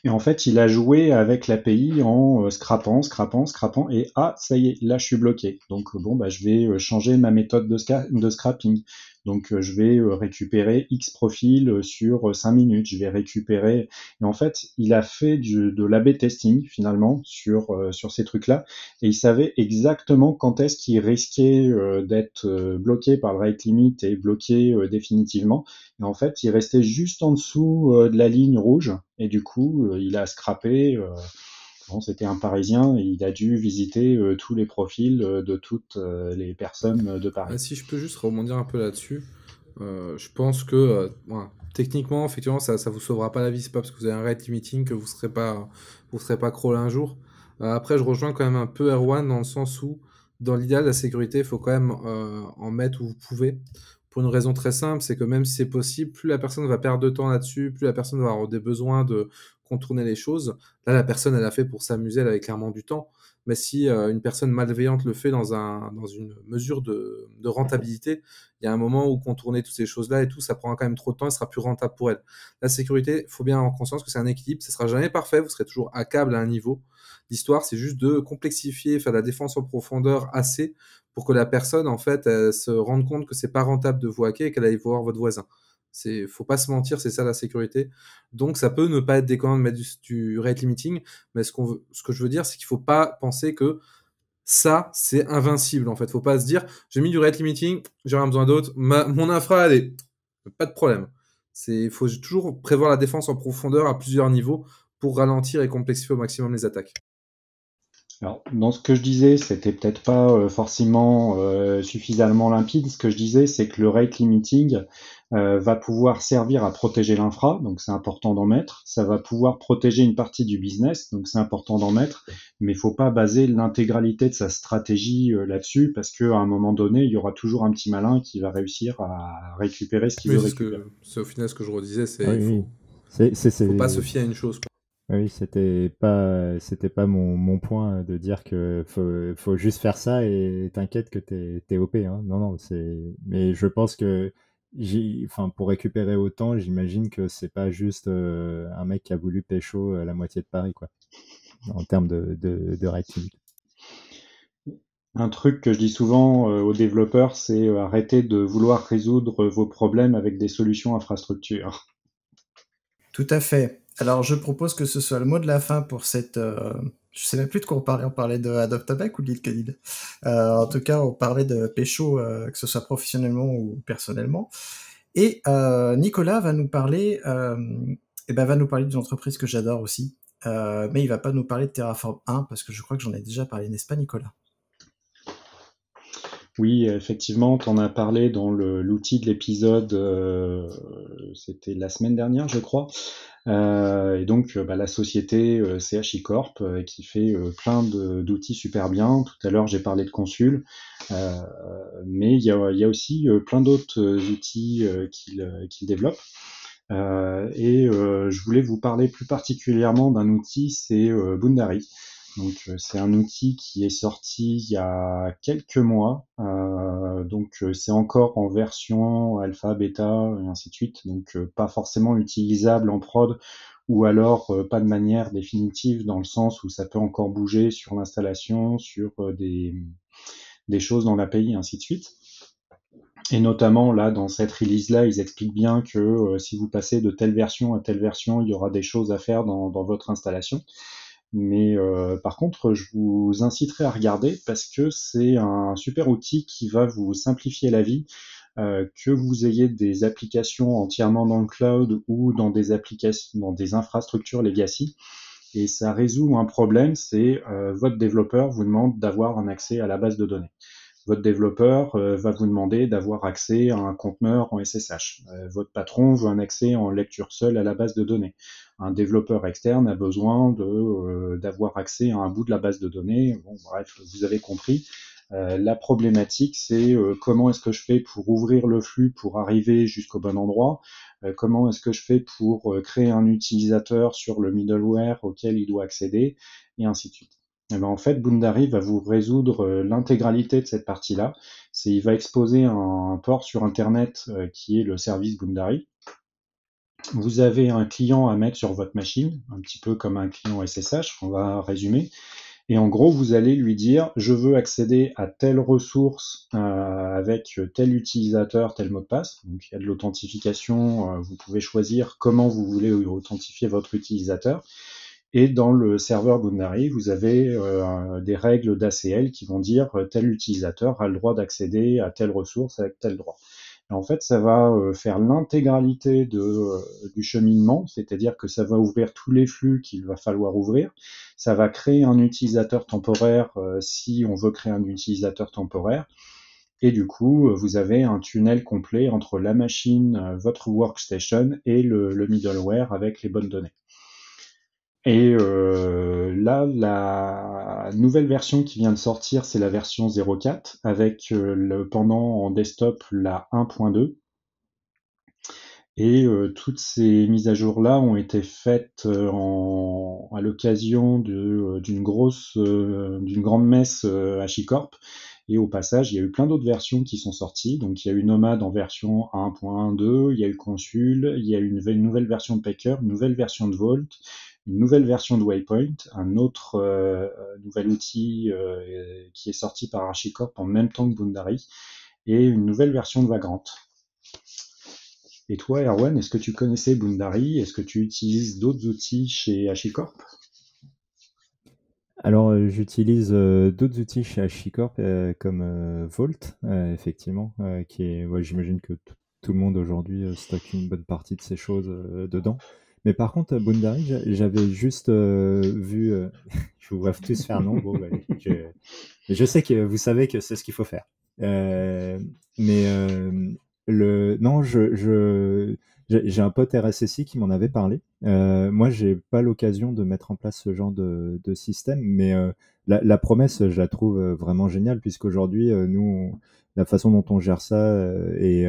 Et en fait, il a joué avec l'API en euh, scrappant, scrappant, scrappant. et ah, ça y est, là, je suis bloqué. Donc, bon, bah, je vais euh, changer ma méthode de, de scrapping. Donc euh, je vais euh, récupérer X profil euh, sur 5 minutes, je vais récupérer. Et en fait, il a fait du, de l'AB testing finalement sur, sur ces trucs-là. Et il savait exactement quand est-ce qu'il risquait d'être bloqué par le rate limit et bloqué définitivement. Et en fait, il restait juste en dessous de la ligne rouge. Et du coup, il a scrappé c'était un Parisien, il a dû visiter euh, tous les profils euh, de toutes euh, les personnes de Paris. Ah, si je peux juste rebondir un peu là-dessus, je pense que techniquement, effectivement, ça ne vous sauvera pas la vie, c'est pas parce que vous avez un rate limiting que vous ne serez pas, vous pas crawl un jour. après, je rejoins quand même un peu Erwan dans le sens où, dans l'idéal, la sécurité, il faut quand même en mettre où vous pouvez pour une raison très simple, c'est que même si c'est possible, plus la personne va perdre de temps là-dessus, plus la personne va avoir des besoins de contourner les choses. Là, la personne, elle a fait pour s'amuser, elle avait clairement du temps. Mais si euh, une personne malveillante le fait dans, un, dans une mesure de, rentabilité, il y a un moment où contourner toutes ces choses-là et tout, ça prend quand même trop de temps et sera plus rentable pour elle. La sécurité, il faut bien en conscience que c'est un équilibre, ce sera jamais parfait, vous serez toujours à câble à un niveau. L'histoire, c'est juste de complexifier, faire la défense en profondeur assez pour que la personne, en fait, se rende compte que c'est pas rentable de vous hacker et qu'elle aille voir votre voisin. C'est, faut pas se mentir, c'est ça la sécurité. Donc, ça peut ne pas être déconnant de mettre du, rate limiting, mais ce qu'on ce que je veux dire, c'est qu'il faut pas penser que ça, c'est invincible, en fait. Faut pas se dire, j'ai mis du rate limiting, j'ai rien besoin d'autre, mon infra, allez, pas de problème. C'est, faut toujours prévoir la défense en profondeur à plusieurs niveaux pour ralentir et complexifier au maximum les attaques. Alors, dans ce que je disais, c'était peut-être pas euh, forcément euh, suffisamment limpide. Ce que je disais, c'est que le rate limiting euh, va pouvoir servir à protéger l'infra, donc c'est important d'en mettre. Ça va pouvoir protéger une partie du business, donc c'est important d'en mettre. Mais il ne faut pas baser l'intégralité de sa stratégie là-dessus, parce qu'à un moment donné, il y aura toujours un petit malin qui va réussir à récupérer ce qu'il veut récupérer. C'est au final ce que je redisais, c'est ah, oui, faut, pas se fier à une chose. Quoi. Oui, c'était pas, c'était pas mon, mon, point de dire que faut, juste faire ça et t'inquiète que t'es, es OP. Hein. Non, non, c'est. Mais je pense que, enfin, pour récupérer autant, j'imagine que c'est pas juste euh, un mec qui a voulu pécho à euh, la moitié de Paris, quoi, en termes de, de, rating. Un truc que je dis souvent euh, aux développeurs, c'est arrêter de vouloir résoudre vos problèmes avec des solutions infrastructure. Tout à fait. Alors, je propose que ce soit le mot de la fin pour cette. je euh, je sais même plus de quoi on parlait. On parlait de Adopt a ou de Lead euh, En tout cas, on parlait de Pécho, euh, que ce soit professionnellement ou personnellement. Et Nicolas va nous parler. et eh ben, va nous parler d'une entreprise que j'adore aussi. mais il va pas nous parler de Terraform 1 parce que je crois que j'en ai déjà parlé, n'est-ce pas, Nicolas oui, effectivement, en as parlé dans l'outil de l'épisode, euh, c'était la semaine dernière, je crois. Euh, et donc, bah, la société euh, CHI Corp euh, qui fait plein d'outils super bien. Tout à l'heure, j'ai parlé de Consul, mais il y a, aussi plein d'autres outils qu'il développent. développe. et je voulais vous parler plus particulièrement d'un outil, c'est Boundary. Donc euh, c'est un outil qui est sorti il y a quelques mois. Euh, donc euh, c'est encore en version alpha, bêta et ainsi de suite. Donc pas forcément utilisable en prod ou alors pas de manière définitive dans le sens où ça peut encore bouger sur l'installation, sur des, choses dans l'API et ainsi de suite. Et notamment là, dans cette release-là, ils expliquent bien que si vous passez de telle version à telle version, il y aura des choses à faire dans votre installation. Mais euh, par contre, je vous inciterai à regarder parce que c'est un super outil qui va vous simplifier la vie, euh, que vous ayez des applications entièrement dans le cloud ou dans des applications, dans des infrastructures legacy. Et ça résout un problème, c'est euh, votre développeur vous demande d'avoir un accès à la base de données. Votre développeur va vous demander d'avoir accès à un conteneur en SSH. votre patron veut un accès en lecture seule à la base de données un développeur externe a besoin de euh, d'avoir accès à un bout de la base de données. Bon, bref, vous avez compris. Euh, la problématique, c'est euh, comment est-ce que je fais pour ouvrir le flux pour arriver jusqu'au bon endroit Comment est-ce que je fais pour créer un utilisateur sur le middleware auquel il doit accéder Et ainsi de suite. Et eh ben, en fait, Boundary va vous résoudre l'intégralité de cette partie-là. C'est il va exposer un, port sur Internet qui est le service Boundary vous avez un client à mettre sur votre machine, un petit peu comme un client SSH, on va résumer. Et en gros, vous allez lui dire, je veux accéder à telle ressource euh, avec tel utilisateur, tel mot de passe. Donc il y a de l'authentification, euh, vous pouvez choisir comment vous voulez authentifier votre utilisateur. Et dans le serveur Boundary, vous avez euh, des règles d'ACL qui vont dire tel utilisateur a le droit d'accéder à telle ressource avec tel droit. En fait, ça va euh, faire l'intégralité euh, du cheminement, c'est-à-dire que ça va ouvrir tous les flux qu'il va falloir ouvrir. Ça va créer un utilisateur temporaire euh, si on veut créer un utilisateur temporaire. Et du coup, vous avez un tunnel complet entre la machine, votre workstation et le, le middleware avec les bonnes données. Et euh, là, la nouvelle version qui vient de sortir, c'est la version 04, avec euh, le pendant en desktop la 1.2. Et euh, toutes ces mises à jour-là ont été faites à l'occasion d'une grosse, d'une grande messe à Chicorp. Et au passage, il y a eu plein d'autres versions qui sont sorties. Donc il y a eu Nomad en version 1.2, il y a eu Consul, il y a eu une nouvelle version de Packer, une nouvelle version de Vault, une nouvelle version de Waypoint, un autre euh, euh, nouvel outil euh, qui est sorti par Archicorp en même temps que Boundary, et une nouvelle version de Vagrant. Et toi, Erwan, est-ce que tu connaissais Boundary Est-ce que tu utilises d'autres outils chez Archicorp Alors, j'utilise d'autres outils chez Archicorp comme Vault, effectivement, qui est, j'imagine que tout le monde aujourd'hui stocke une bonne partie de ces choses dedans. Mais par contre, euh, Boundary, j'avais juste euh, vu. Euh, je vous vois tous faire non. Bon, bah, je, sais que vous savez que c'est ce qu'il faut faire. mais le, non, je, j'ai un pote RSSI qui m'en avait parlé. moi, j'ai pas l'occasion de mettre en place ce genre de, système, mais la, promesse, je la trouve vraiment géniale, puisqu'aujourd'hui, nous, la façon dont on gère ça et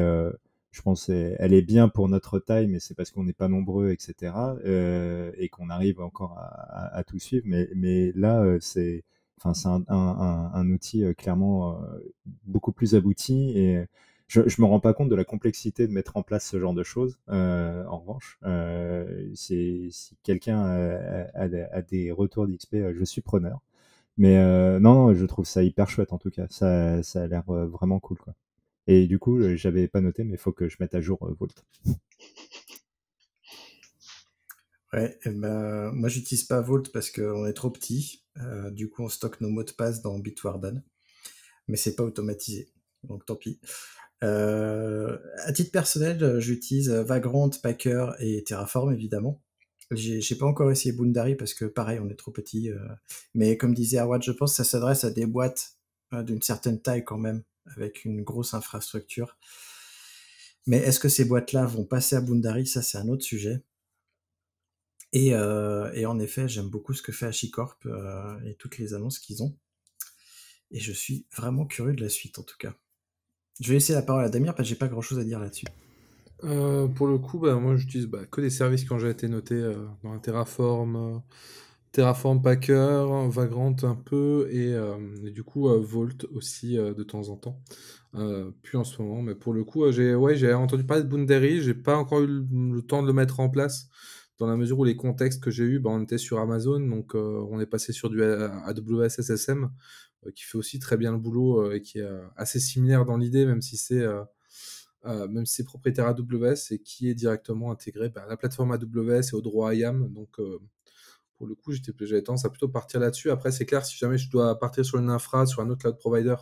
je pense elle est bien pour notre taille, mais c'est parce qu'on n'est pas nombreux, etc. Euh, et qu'on arrive encore à, à, tout suivre. Mais, mais là, euh, c'est enfin c'est un, un, un, outil euh, clairement euh, beaucoup plus abouti et je, ne me rends pas compte de la complexité de mettre en place ce genre de choses. Euh, en revanche, euh, si, quelqu'un a, a, des retours d'XP, je suis preneur. Mais non, non, je trouve ça hyper chouette en tout cas. Ça, ça a l'air vraiment cool quoi. Et du coup, euh, j'avais pas noté, mais il faut que je mette à jour euh, Volt. Ouais, eh ben, moi j'utilise pas Volt parce qu'on est trop petit. Euh, du coup, on stocke nos mots de passe dans Bitwarden, mais c'est pas automatisé, donc tant pis. à titre personnel, j'utilise Vagrant, Packer et Terraform évidemment. J'ai pas encore essayé Boundary parce que pareil, on est trop petit. mais comme disait Awad, je pense que ça s'adresse à des boîtes hein, d'une certaine taille quand même avec une grosse infrastructure. Mais est-ce que ces boîtes-là vont passer à Boundary Ça, c'est un autre sujet. Euh, et, en effet, j'aime beaucoup ce que fait HashiCorp euh, et toutes les annonces qu'ils ont. Et je suis vraiment curieux de la suite, en tout cas. Je vais laisser la parole à Damir parce que j'ai pas grand-chose à dire là-dessus. Euh, pour le coup, bah, moi j'utilise bah, que des services quand j'ai été noté dans Terraform, Terraform Packer, Vagrant un peu, et, euh, du coup euh, Volt aussi euh, de temps en temps. puis en ce moment, mais pour le coup, j'ai ouais, entendu parler de Boundary, j'ai pas encore eu le, temps de le mettre en place, dans la mesure où les contextes que j'ai eu, bah, on était sur Amazon, donc on est passé sur du AWS SSM, qui fait aussi très bien le boulot et qui est assez similaire dans l'idée, même si c'est... même si c'est propriétaire AWS et qui est directement intégré bah, à la plateforme AWS et au droit IAM. Donc, pour le coup, j'avais tendance à plutôt partir là-dessus. Après, c'est clair, si jamais je dois partir sur une infra, sur un autre cloud provider,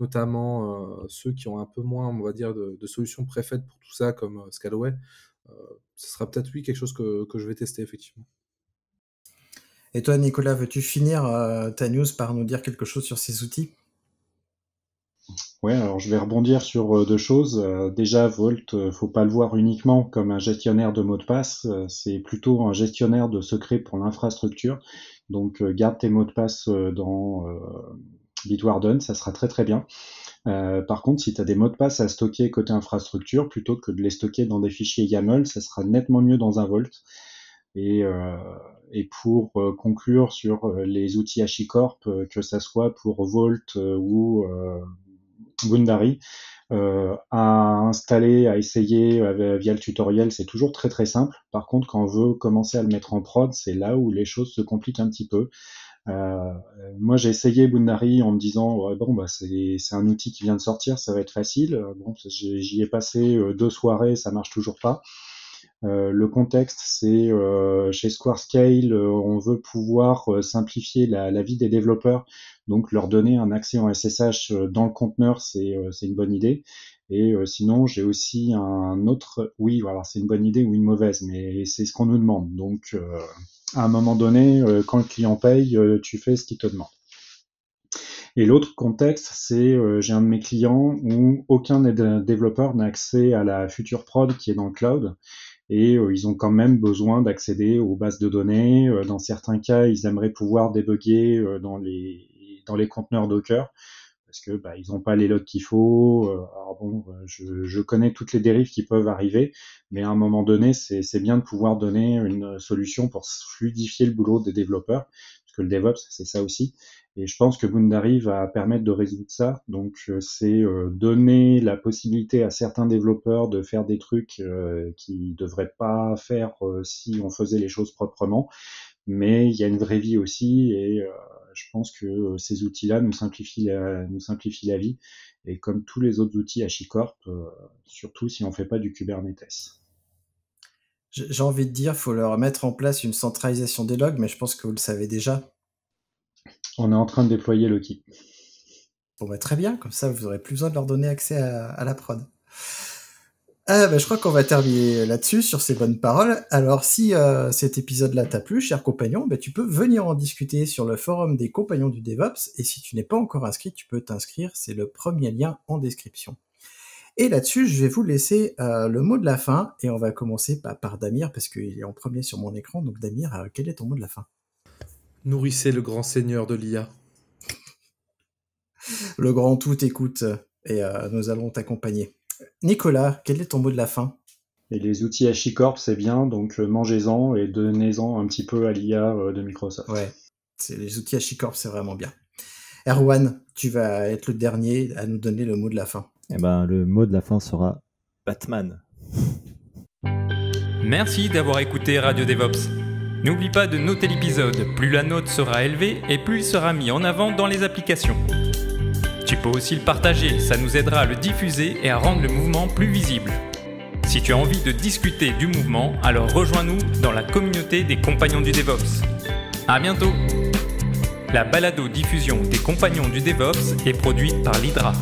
notamment euh, ceux qui ont un peu moins, on va dire, de, solutions préfaites pour tout ça, comme euh, Scalaway, euh, ce sera peut-être, oui, quelque chose que, je vais tester, effectivement. Et toi, Nicolas, veux-tu finir euh, ta news par nous dire quelque chose sur ces outils Ouais, alors je vais rebondir sur euh, deux choses. Euh, déjà, Volt, euh, faut pas le voir uniquement comme un gestionnaire de mots de passe, c'est plutôt un gestionnaire de secret pour l'infrastructure. Donc garde tes mots de passe dans Bitwarden, ça sera très très bien. par contre, si tu as des mots de passe à stocker côté infrastructure, plutôt que de les stocker dans des fichiers YAML, ça sera nettement mieux dans un Vault. Et, et pour conclure sur les outils HashiCorp, que ça soit pour Vault ou Bundari euh, à installer, à essayer euh, via le tutoriel, c'est toujours très très simple. Par contre, quand on veut commencer à le mettre en prod, c'est là où les choses se compliquent un petit peu. Euh, moi, j'ai essayé Boundary en me disant bon, bah, c'est un outil qui vient de sortir, ça va être facile. Bon, j'y ai passé deux soirées, ça marche toujours pas. Euh, le contexte, c'est euh, chez Squarescale, euh, on veut pouvoir simplifier la, vie des développeurs, donc leur donner un accès en SSH dans le conteneur, c'est une bonne idée. Et sinon, j'ai aussi un autre, oui, voilà, c'est une bonne idée ou une mauvaise, mais c'est ce qu'on nous demande. Donc, à un moment donné, quand le client paye, tu fais ce qu'il te demande. Et l'autre contexte, c'est j'ai un de mes clients où aucun développeur n'a accès à la future prod qui est dans le cloud et euh, ils ont quand même besoin d'accéder aux bases de données. Euh, dans certains cas, ils aimeraient pouvoir débugger euh, dans les dans les conteneurs Docker parce que bah, ils n'ont pas les logs qu'il faut. Alors bon, je, je, connais toutes les dérives qui peuvent arriver, mais à un moment donné, c'est bien de pouvoir donner une solution pour fluidifier le boulot des développeurs parce que le DevOps, c'est ça aussi. Et je pense que Boundary va permettre de résoudre ça. Donc, euh, c'est euh, donner la possibilité à certains développeurs de faire des trucs euh, qu'ils ne devraient pas faire si on faisait les choses proprement. Mais il y a une vraie vie aussi, et je pense que ces outils-là nous simplifient la, nous simplifient la vie. Et comme tous les autres outils HashiCorp, surtout si on ne fait pas du Kubernetes. J'ai envie de dire, faut leur mettre en place une centralisation des logs, mais je pense que vous le savez déjà. On est en train de déployer Loki. Bon bah très bien, comme ça vous aurez plus besoin de leur donner accès à, la prod. Ah je crois qu'on va terminer là-dessus, sur ces bonnes paroles. Alors si euh, cet épisode-là t'a plu, cher compagnon, bah, tu peux venir en discuter sur le forum des compagnons du DevOps, et si tu n'es pas encore inscrit, tu peux t'inscrire, c'est le premier lien en description. Et là-dessus, je vais vous laisser euh, le mot de la fin et on va commencer par Damir parce qu'il est en premier sur mon écran. Donc Damir, euh, quel est ton mot de la fin Nourrissez le grand seigneur de l'IA. le grand tout écoute et euh, nous allons t'accompagner. Nicolas, quel est ton mot de la fin et les outils chicorp c'est bien, donc mangez-en et donnez-en un petit peu à l'IA de Microsoft. Ouais, les outils Chicorp, c'est vraiment bien. Erwan, tu vas être le dernier à nous donner le mot de la fin. Et eh ben, le mot de la fin sera Batman. Merci d'avoir écouté Radio DevOps. N'oublie pas de noter l'épisode, plus la note sera élevée et plus il sera mis en avant dans les applications. Tu peux aussi le partager, ça nous aidera à le diffuser et à rendre le mouvement plus visible. Si tu as envie de discuter du mouvement, alors rejoins-nous dans la communauté des compagnons du DevOps. À bientôt La balado-diffusion des compagnons du DevOps est produite par l'Hydra.